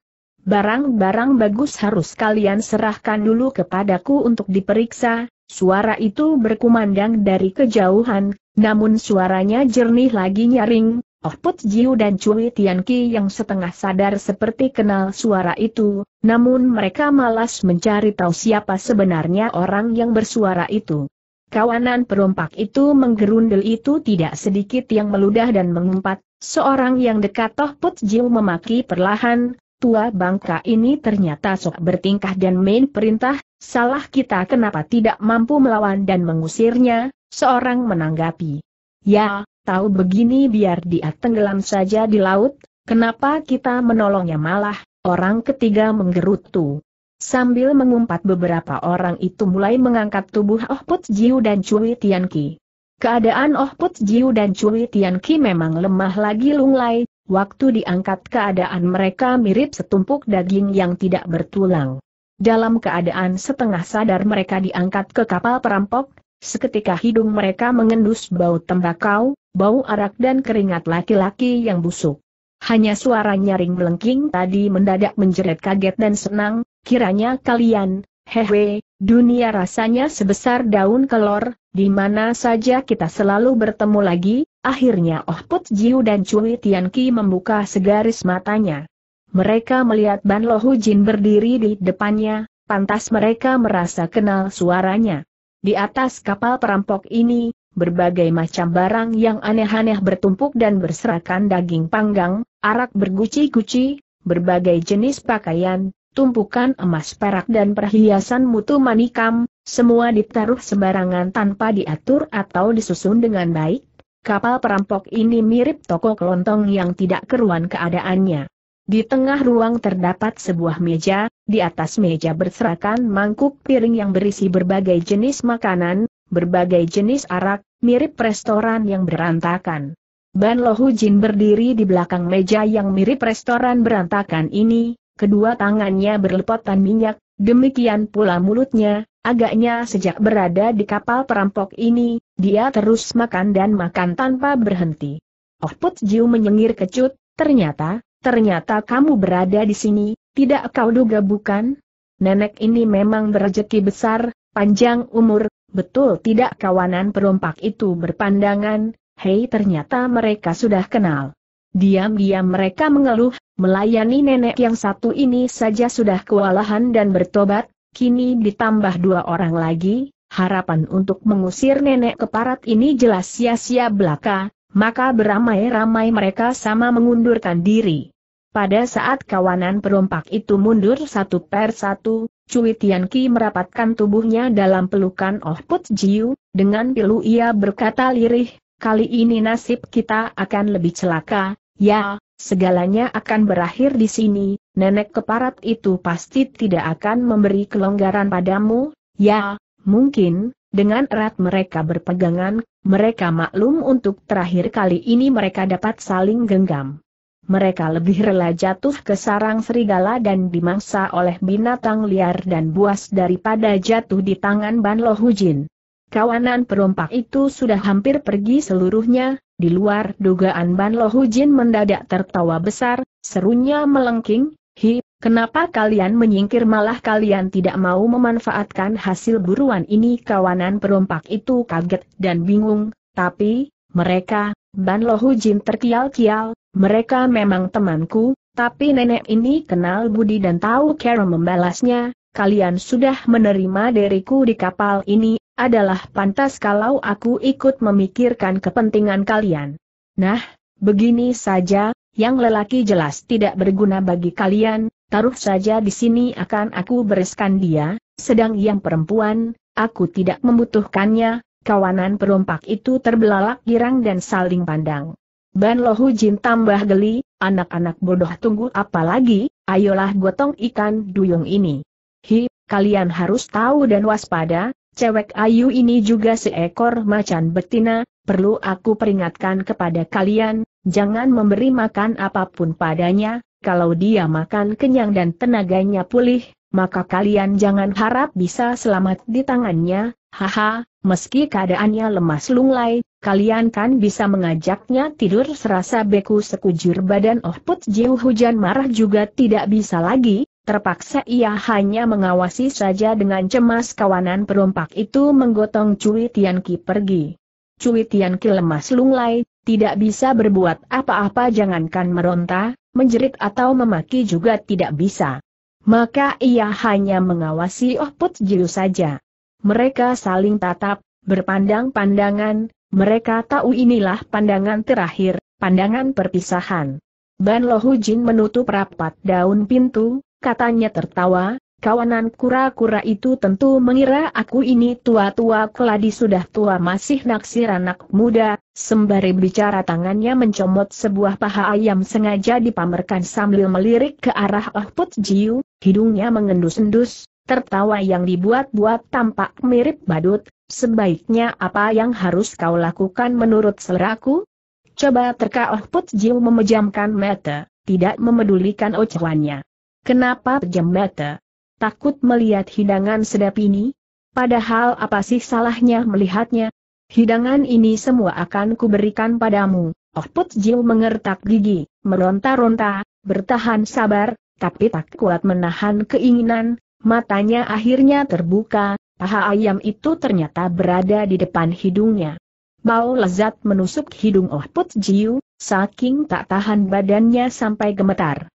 barang-barang bagus harus kalian serahkan dulu kepadaku untuk diperiksa, suara itu berkumandang dari kejauhan, namun suaranya jernih lagi nyaring, Oh Put Jiu dan Cui Tianqi yang setengah sadar seperti kenal suara itu, namun mereka malas mencari tahu siapa sebenarnya orang yang bersuara itu. Kawanan perompak itu menggerundel itu tidak sedikit yang meludah dan mengumpat, seorang yang dekat Oh Put Jiu memaki perlahan, tua bangka ini ternyata sok bertingkah dan main perintah, salah kita kenapa tidak mampu melawan dan mengusirnya, seorang menanggapi. Ya, tahu begini biar dia tenggelam saja di laut, kenapa kita menolongnya malah, orang ketiga menggerutu. Sambil mengumpat beberapa orang itu mulai mengangkat tubuh Oh Put Jiu dan Cui Tianqi. Keadaan Oh Put Jiu dan Cui Tianqi memang lemah lagi lunglai, Waktu diangkat keadaan mereka mirip setumpuk daging yang tidak bertulang. Dalam keadaan setengah sadar mereka diangkat ke kapal perampok, seketika hidung mereka mengendus bau tembakau, bau arak dan keringat laki-laki yang busuk. Hanya suara nyaring melengking tadi mendadak menjerit kaget dan senang, kiranya kalian, hehe, dunia rasanya sebesar daun kelor, di mana saja kita selalu bertemu lagi, akhirnya Oh Put Jiu dan Cui Tianqi membuka segaris matanya. Mereka melihat Ban Lo Jin berdiri di depannya, pantas mereka merasa kenal suaranya. Di atas kapal perampok ini, berbagai macam barang yang aneh-aneh bertumpuk dan berserakan daging panggang, arak berguci-guci, berbagai jenis pakaian, tumpukan emas perak dan perhiasan mutu manikam, semua ditaruh sembarangan tanpa diatur atau disusun dengan baik. Kapal perampok ini mirip toko kelontong yang tidak keruan keadaannya. Di tengah ruang terdapat sebuah meja, di atas meja berserakan mangkuk piring yang berisi berbagai jenis makanan, berbagai jenis arak, mirip restoran yang berantakan. Ban Lohu Jin berdiri di belakang meja yang mirip restoran berantakan ini, kedua tangannya berlepotan minyak, demikian pula mulutnya, agaknya sejak berada di kapal perampok ini, dia terus makan dan makan tanpa berhenti. Oh Put Jiu menyengir kecut, ternyata, ternyata kamu berada di sini, tidak kau duga bukan? Nenek ini memang berejeki besar, panjang umur, betul tidak kawanan perompak itu berpandangan, hei ternyata mereka sudah kenal. Diam-diam mereka mengeluh, melayani nenek yang satu ini saja sudah kewalahan dan bertobat, kini ditambah dua orang lagi, harapan untuk mengusir nenek keparat ini jelas sia-sia belaka, maka beramai-ramai mereka sama mengundurkan diri. Pada saat kawanan perompak itu mundur satu per satu, Cui Tianqi merapatkan tubuhnya dalam pelukan Oh Put Jiu, dengan pilu ia berkata lirih, kali ini nasib kita akan lebih celaka, Ya, segalanya akan berakhir di sini, nenek keparat itu pasti tidak akan memberi kelonggaran padamu, ya, mungkin, dengan erat mereka berpegangan, mereka maklum untuk terakhir kali ini mereka dapat saling genggam. Mereka lebih rela jatuh ke sarang serigala dan dimangsa oleh binatang liar dan buas daripada jatuh di tangan Ban Lohujin. Kawanan perompak itu sudah hampir pergi seluruhnya, di luar dugaan Ban Jin mendadak tertawa besar, serunya melengking, Hi, kenapa kalian menyingkir malah kalian tidak mau memanfaatkan hasil buruan ini kawanan perompak itu kaget dan bingung, tapi, mereka, Ban Jin terkial-kial, mereka memang temanku, tapi nenek ini kenal budi dan tahu cara membalasnya, kalian sudah menerima diriku di kapal ini, adalah pantas kalau aku ikut memikirkan kepentingan kalian. Nah, begini saja, yang lelaki jelas tidak berguna bagi kalian, taruh saja di sini akan aku bereskan dia, sedang yang perempuan, aku tidak membutuhkannya, kawanan perompak itu terbelalak girang dan saling pandang. Ban Lohu Jin tambah geli, anak-anak bodoh tunggu apa lagi, ayolah gotong ikan duyung ini. Hi, kalian harus tahu dan waspada, cewek ayu ini juga seekor macan betina, perlu aku peringatkan kepada kalian, jangan memberi makan apapun padanya, kalau dia makan kenyang dan tenaganya pulih, maka kalian jangan harap bisa selamat di tangannya, haha, meski keadaannya lemas lunglai, kalian kan bisa mengajaknya tidur serasa beku sekujur badan Oh Put Jiu hujan marah juga tidak bisa lagi, Terpaksa ia hanya mengawasi saja dengan cemas kawanan perompak itu menggotong Cui Tianqi pergi. Cui Tianqi lemas lunglai, tidak bisa berbuat apa-apa jangankan meronta, menjerit atau memaki juga tidak bisa. Maka ia hanya mengawasi Oh Put Jiu saja. Mereka saling tatap, berpandang-pandangan, mereka tahu inilah pandangan terakhir, pandangan perpisahan. Ban Lohujin menutup rapat daun pintu, katanya tertawa, kawanan kura-kura itu tentu mengira aku ini tua-tua keladi sudah tua masih naksir anak muda, sembari bicara tangannya mencomot sebuah paha ayam sengaja dipamerkan sambil melirik ke arah Oh Jiu, hidungnya mengendus-endus, tertawa yang dibuat-buat tampak mirip badut, sebaiknya apa yang harus kau lakukan menurut seleraku? Coba terka Oh Jiu memejamkan mata, tidak memedulikan ocehannya. Kenapa pejam mata? Takut melihat hidangan sedap ini? Padahal apa sih salahnya melihatnya? Hidangan ini semua akan kuberikan padamu. Oh Put Jiu mengertak gigi, meronta-ronta, bertahan sabar, tapi tak kuat menahan keinginan, matanya akhirnya terbuka, paha ayam itu ternyata berada di depan hidungnya. Bau lezat menusuk hidung Oh Put Jiu, saking tak tahan badannya sampai gemetar.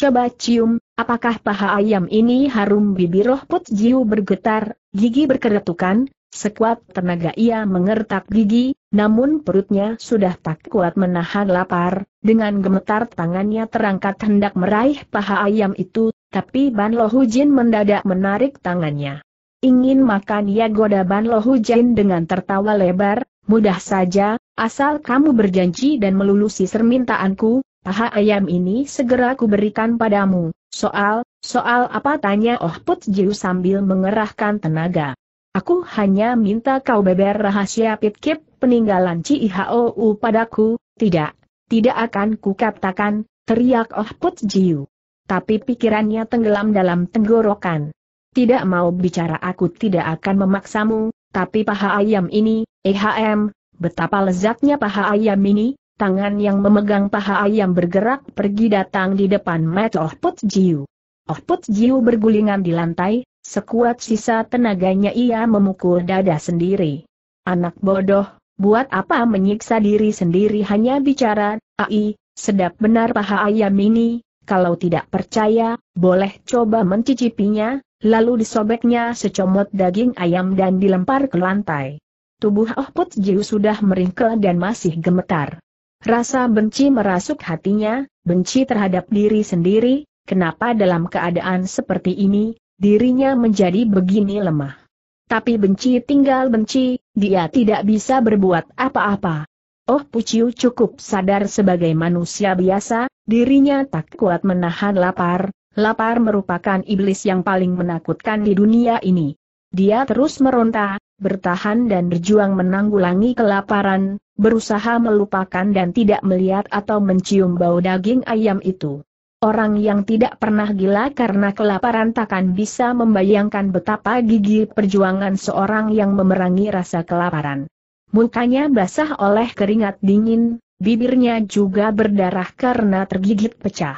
Coba cium, Apakah paha ayam ini harum bibir roh put jiu bergetar, gigi berkeretukan, sekuat tenaga ia mengertak gigi, namun perutnya sudah tak kuat menahan lapar, dengan gemetar tangannya terangkat hendak meraih paha ayam itu, tapi Ban Jin mendadak menarik tangannya. Ingin makan ya goda Ban Jin dengan tertawa lebar, mudah saja, asal kamu berjanji dan melulusi permintaanku, paha ayam ini segera kuberikan padamu. Soal, soal apa tanya Oh Put Jiu sambil mengerahkan tenaga. Aku hanya minta kau beber rahasia pitkip peninggalan CIHOU padaku, tidak, tidak akan kukatakan, teriak Oh Put Jiu. Tapi pikirannya tenggelam dalam tenggorokan. Tidak mau bicara aku tidak akan memaksamu, tapi paha ayam ini, ehm, betapa lezatnya paha ayam ini, Tangan yang memegang paha ayam bergerak pergi datang di depan Mat Oh Put Jiu. Oh Put Jiu bergulingan di lantai, sekuat sisa tenaganya ia memukul dada sendiri. Anak bodoh, buat apa menyiksa diri sendiri hanya bicara, ai, sedap benar paha ayam ini, kalau tidak percaya, boleh coba mencicipinya, lalu disobeknya secomot daging ayam dan dilempar ke lantai. Tubuh Oh Put Jiu sudah meringkel dan masih gemetar. Rasa benci merasuk hatinya, benci terhadap diri sendiri, kenapa dalam keadaan seperti ini, dirinya menjadi begini lemah. Tapi benci tinggal benci, dia tidak bisa berbuat apa-apa. Oh Puciu cukup sadar sebagai manusia biasa, dirinya tak kuat menahan lapar, lapar merupakan iblis yang paling menakutkan di dunia ini. Dia terus meronta, bertahan dan berjuang menanggulangi kelaparan, berusaha melupakan dan tidak melihat atau mencium bau daging ayam itu. Orang yang tidak pernah gila karena kelaparan takkan bisa membayangkan betapa gigi perjuangan seorang yang memerangi rasa kelaparan. Mukanya basah oleh keringat dingin, bibirnya juga berdarah karena tergigit pecah.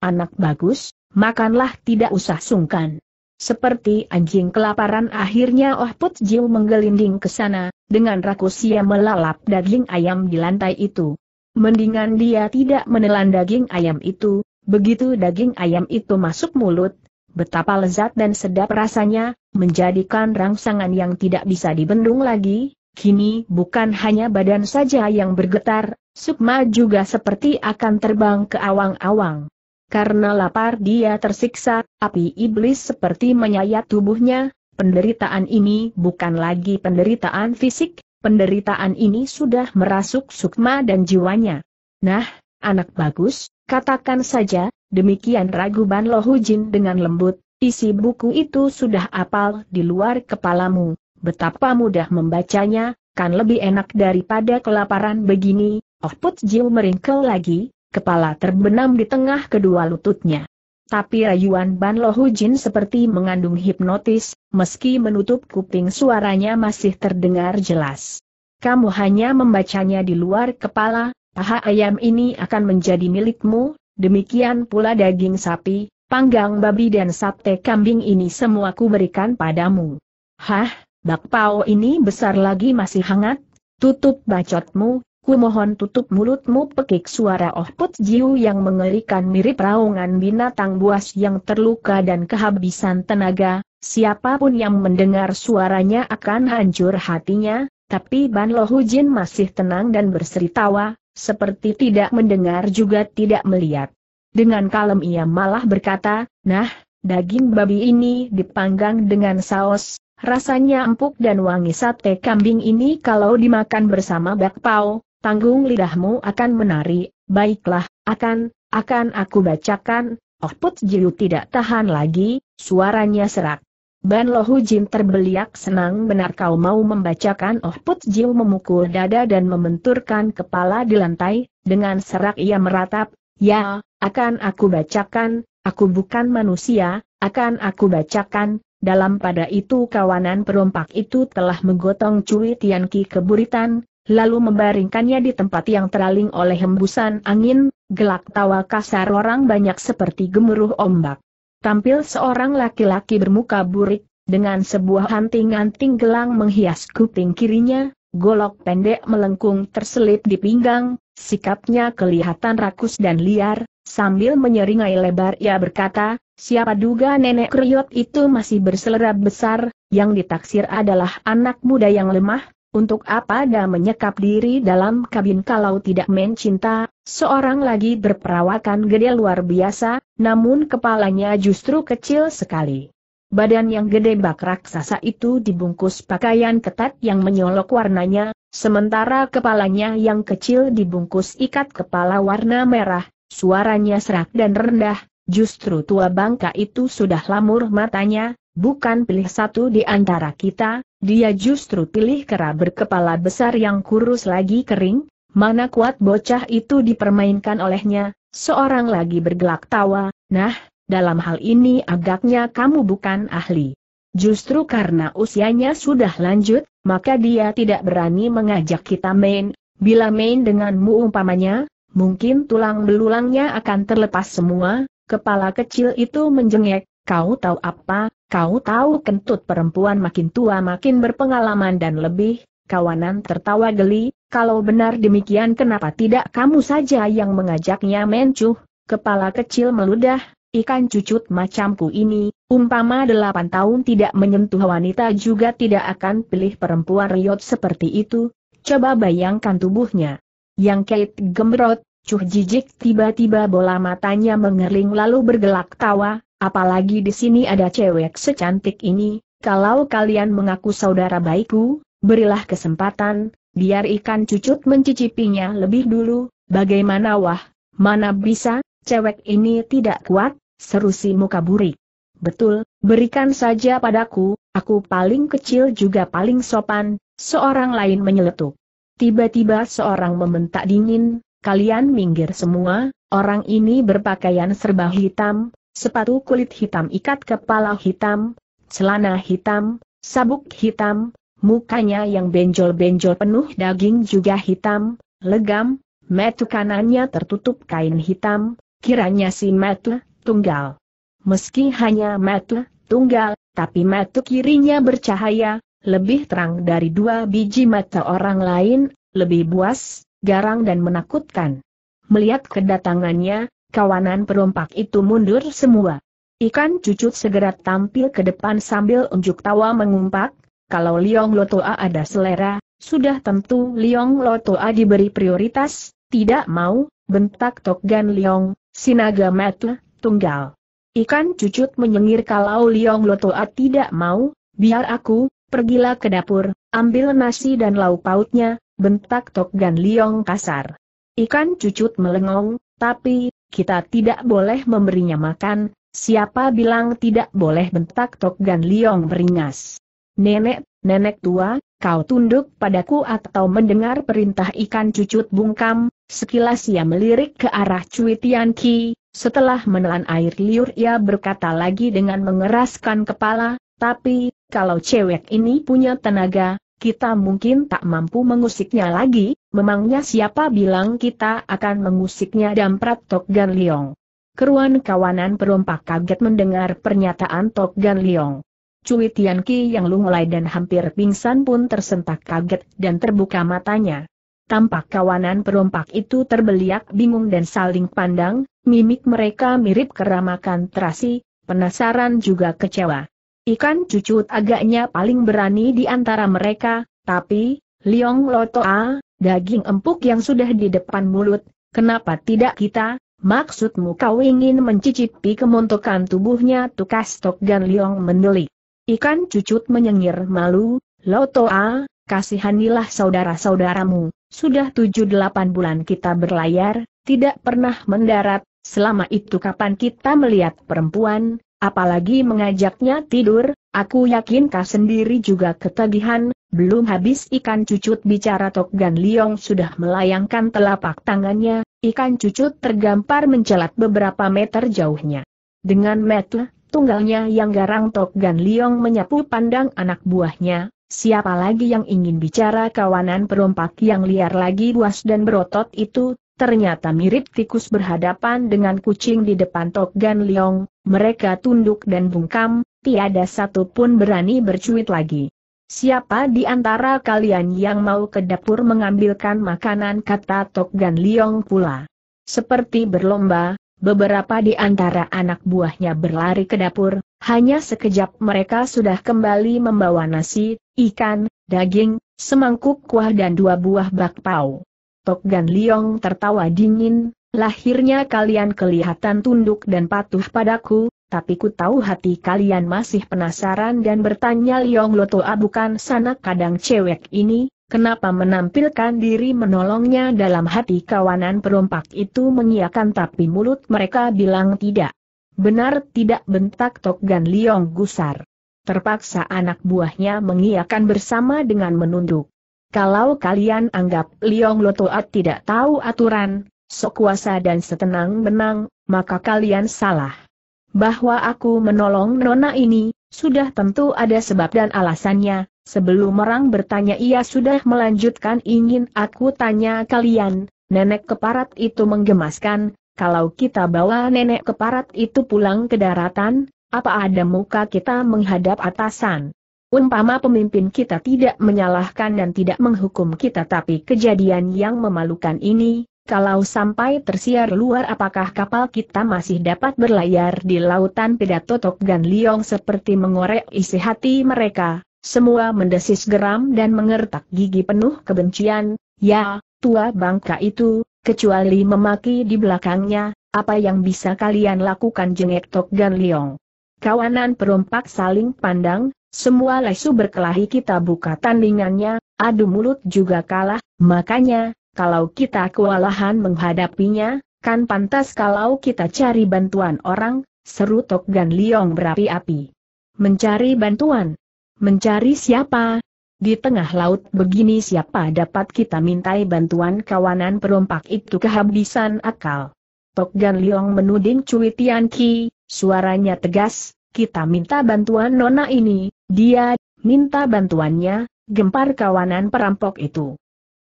Anak bagus, makanlah tidak usah sungkan. Seperti anjing kelaparan akhirnya Oh Put Jiu menggelinding ke sana, dengan rakus ia melalap daging ayam di lantai itu. Mendingan dia tidak menelan daging ayam itu, begitu daging ayam itu masuk mulut, betapa lezat dan sedap rasanya, menjadikan rangsangan yang tidak bisa dibendung lagi, kini bukan hanya badan saja yang bergetar, Sukma juga seperti akan terbang ke awang-awang karena lapar dia tersiksa, api iblis seperti menyayat tubuhnya, penderitaan ini bukan lagi penderitaan fisik, penderitaan ini sudah merasuk sukma dan jiwanya. Nah, anak bagus, katakan saja, demikian ragu Ban Raguban Lohujin dengan lembut, isi buku itu sudah apal di luar kepalamu, betapa mudah membacanya, kan lebih enak daripada kelaparan begini, Oh Put Jiu meringkel lagi, kepala terbenam di tengah kedua lututnya. Tapi rayuan Ban Jin seperti mengandung hipnotis, meski menutup kuping suaranya masih terdengar jelas. Kamu hanya membacanya di luar kepala, paha ayam ini akan menjadi milikmu, demikian pula daging sapi, panggang babi dan sate kambing ini semua kuberikan padamu. Hah, bakpao ini besar lagi masih hangat, tutup bacotmu, mohon tutup mulutmu pekik suara Oh Put Jiu yang mengerikan mirip raungan binatang buas yang terluka dan kehabisan tenaga, siapapun yang mendengar suaranya akan hancur hatinya, tapi Ban Lohu Jin masih tenang dan berseri tawa, seperti tidak mendengar juga tidak melihat. Dengan kalem ia malah berkata, nah, daging babi ini dipanggang dengan saus, rasanya empuk dan wangi sate kambing ini kalau dimakan bersama bakpao, tanggung lidahmu akan menari, baiklah, akan, akan aku bacakan, Oh Put Jiu tidak tahan lagi, suaranya serak. Ban Lohu Jin terbeliak senang benar kau mau membacakan Oh Put Jiu memukul dada dan membenturkan kepala di lantai, dengan serak ia meratap, ya, akan aku bacakan, aku bukan manusia, akan aku bacakan, dalam pada itu kawanan perompak itu telah menggotong Cui Tianki keburitan, lalu membaringkannya di tempat yang teraling oleh hembusan angin, gelak tawa kasar orang banyak seperti gemuruh ombak. Tampil seorang laki-laki bermuka burik, dengan sebuah hanting anting gelang menghias kuping kirinya, golok pendek melengkung terselip di pinggang, sikapnya kelihatan rakus dan liar, sambil menyeringai lebar ia berkata, siapa duga nenek kriot itu masih berselera besar, yang ditaksir adalah anak muda yang lemah, untuk apa dia menyekap diri dalam kabin kalau tidak mencinta, seorang lagi berperawakan gede luar biasa, namun kepalanya justru kecil sekali. Badan yang gede bak raksasa itu dibungkus pakaian ketat yang menyolok warnanya, sementara kepalanya yang kecil dibungkus ikat kepala warna merah, suaranya serak dan rendah, justru tua bangka itu sudah lamur matanya, bukan pilih satu di antara kita, dia justru pilih kera berkepala besar yang kurus lagi kering, mana kuat bocah itu dipermainkan olehnya, seorang lagi bergelak tawa, nah, dalam hal ini agaknya kamu bukan ahli. Justru karena usianya sudah lanjut, maka dia tidak berani mengajak kita main, bila main denganmu umpamanya, mungkin tulang belulangnya akan terlepas semua, kepala kecil itu menjengek, Kau tahu apa, kau tahu kentut perempuan makin tua makin berpengalaman dan lebih, kawanan tertawa geli, kalau benar demikian kenapa tidak kamu saja yang mengajaknya mencuh, kepala kecil meludah, ikan cucut macamku ini, umpama delapan tahun tidak menyentuh wanita juga tidak akan pilih perempuan riot seperti itu, coba bayangkan tubuhnya. Yang Kate gembrot, cuh jijik tiba-tiba bola matanya mengering lalu bergelak tawa, Apalagi di sini ada cewek secantik ini, kalau kalian mengaku saudara baikku, berilah kesempatan, biar ikan cucut mencicipinya lebih dulu, bagaimana wah, mana bisa, cewek ini tidak kuat, seru si muka burik. Betul, berikan saja padaku, aku paling kecil juga paling sopan, seorang lain menyeletuk. Tiba-tiba seorang membentak dingin, kalian minggir semua, orang ini berpakaian serba hitam, sepatu kulit hitam ikat kepala hitam, celana hitam, sabuk hitam, mukanya yang benjol-benjol penuh daging juga hitam, legam, metu kanannya tertutup kain hitam, kiranya si metu, tunggal. Meski hanya metu, tunggal, tapi metu kirinya bercahaya, lebih terang dari dua biji mata orang lain, lebih buas, garang dan menakutkan. Melihat kedatangannya, kawanan perompak itu mundur semua. Ikan cucut segera tampil ke depan sambil unjuk tawa mengumpat. kalau Liong Lotoa ada selera, sudah tentu Liong Lotoa diberi prioritas, tidak mau, bentak Tokgan Liong, Sinaga Metu, Tunggal. Ikan cucut menyengir kalau Liong Lotoa tidak mau, biar aku, pergilah ke dapur, ambil nasi dan lauk pautnya, bentak Tokgan Liong kasar. Ikan cucut melengong, tapi, kita tidak boleh memberinya makan, siapa bilang tidak boleh bentak Tok Gan Liong beringas. Nenek, nenek tua, kau tunduk padaku atau mendengar perintah ikan cucut bungkam, sekilas ia melirik ke arah Cui Tian Ki, setelah menelan air liur ia berkata lagi dengan mengeraskan kepala, tapi, kalau cewek ini punya tenaga, kita mungkin tak mampu mengusiknya lagi, memangnya siapa bilang kita akan mengusiknya damprat Tok Gan Liong. Keruan kawanan perompak kaget mendengar pernyataan Tok Gan Liong. Cui Tianqi yang lunglai dan hampir pingsan pun tersentak kaget dan terbuka matanya. Tampak kawanan perompak itu terbeliak bingung dan saling pandang, mimik mereka mirip keramakan terasi, penasaran juga kecewa. Ikan cucut agaknya paling berani di antara mereka, tapi, Liong A? daging empuk yang sudah di depan mulut, kenapa tidak kita, maksudmu kau ingin mencicipi kemuntukan tubuhnya tukas tok dan Liong mendelik. Ikan cucut menyengir malu, Lotoa, kasihanilah saudara-saudaramu, sudah tujuh delapan bulan kita berlayar, tidak pernah mendarat, selama itu kapan kita melihat perempuan, apalagi mengajaknya tidur, aku yakin kau sendiri juga ketagihan, belum habis ikan cucut bicara Tok Gan Liong sudah melayangkan telapak tangannya, ikan cucut tergampar mencelat beberapa meter jauhnya. Dengan metu, tunggalnya yang garang Tok Gan Liong menyapu pandang anak buahnya, siapa lagi yang ingin bicara kawanan perompak yang liar lagi buas dan berotot itu, ternyata mirip tikus berhadapan dengan kucing di depan Tok Gan Liong, mereka tunduk dan bungkam, tiada satupun berani bercuit lagi. Siapa di antara kalian yang mau ke dapur mengambilkan makanan kata Tok Gan Liong pula. Seperti berlomba, beberapa di antara anak buahnya berlari ke dapur, hanya sekejap mereka sudah kembali membawa nasi, ikan, daging, semangkuk kuah dan dua buah bakpao. Tok Gan Liong tertawa dingin, lahirnya kalian kelihatan tunduk dan patuh padaku, tapi ku tahu hati kalian masih penasaran dan bertanya Liong Lotoa ah, bukan sana kadang cewek ini, kenapa menampilkan diri menolongnya dalam hati kawanan perompak itu mengiakan tapi mulut mereka bilang tidak. Benar tidak bentak Gan Liong gusar. Terpaksa anak buahnya mengiakan bersama dengan menunduk. Kalau kalian anggap Liong Lotoa ah, tidak tahu aturan, sok kuasa dan setenang menang maka kalian salah bahwa aku menolong nona ini, sudah tentu ada sebab dan alasannya, sebelum merang bertanya ia sudah melanjutkan ingin aku tanya kalian, nenek keparat itu menggemaskan, kalau kita bawa nenek keparat itu pulang ke daratan, apa ada muka kita menghadap atasan? Umpama pemimpin kita tidak menyalahkan dan tidak menghukum kita tapi kejadian yang memalukan ini, kalau sampai tersiar luar apakah kapal kita masih dapat berlayar di lautan pidato Tok Gan Liong seperti mengorek isi hati mereka, semua mendesis geram dan mengertak gigi penuh kebencian, ya, tua bangka itu, kecuali memaki di belakangnya, apa yang bisa kalian lakukan jengek Tok Gan Liong. Kawanan perompak saling pandang, semua lesu berkelahi kita buka tandingannya, adu mulut juga kalah, makanya, kalau kita kewalahan menghadapinya, kan pantas kalau kita cari bantuan orang, seru Tok Gan Liong berapi-api. Mencari bantuan? Mencari siapa? Di tengah laut begini siapa dapat kita mintai bantuan kawanan perompak itu kehabisan akal. Tok Gan Liong menuding Cui Tian Ki, suaranya tegas, kita minta bantuan nona ini, dia, minta bantuannya, gempar kawanan perampok itu.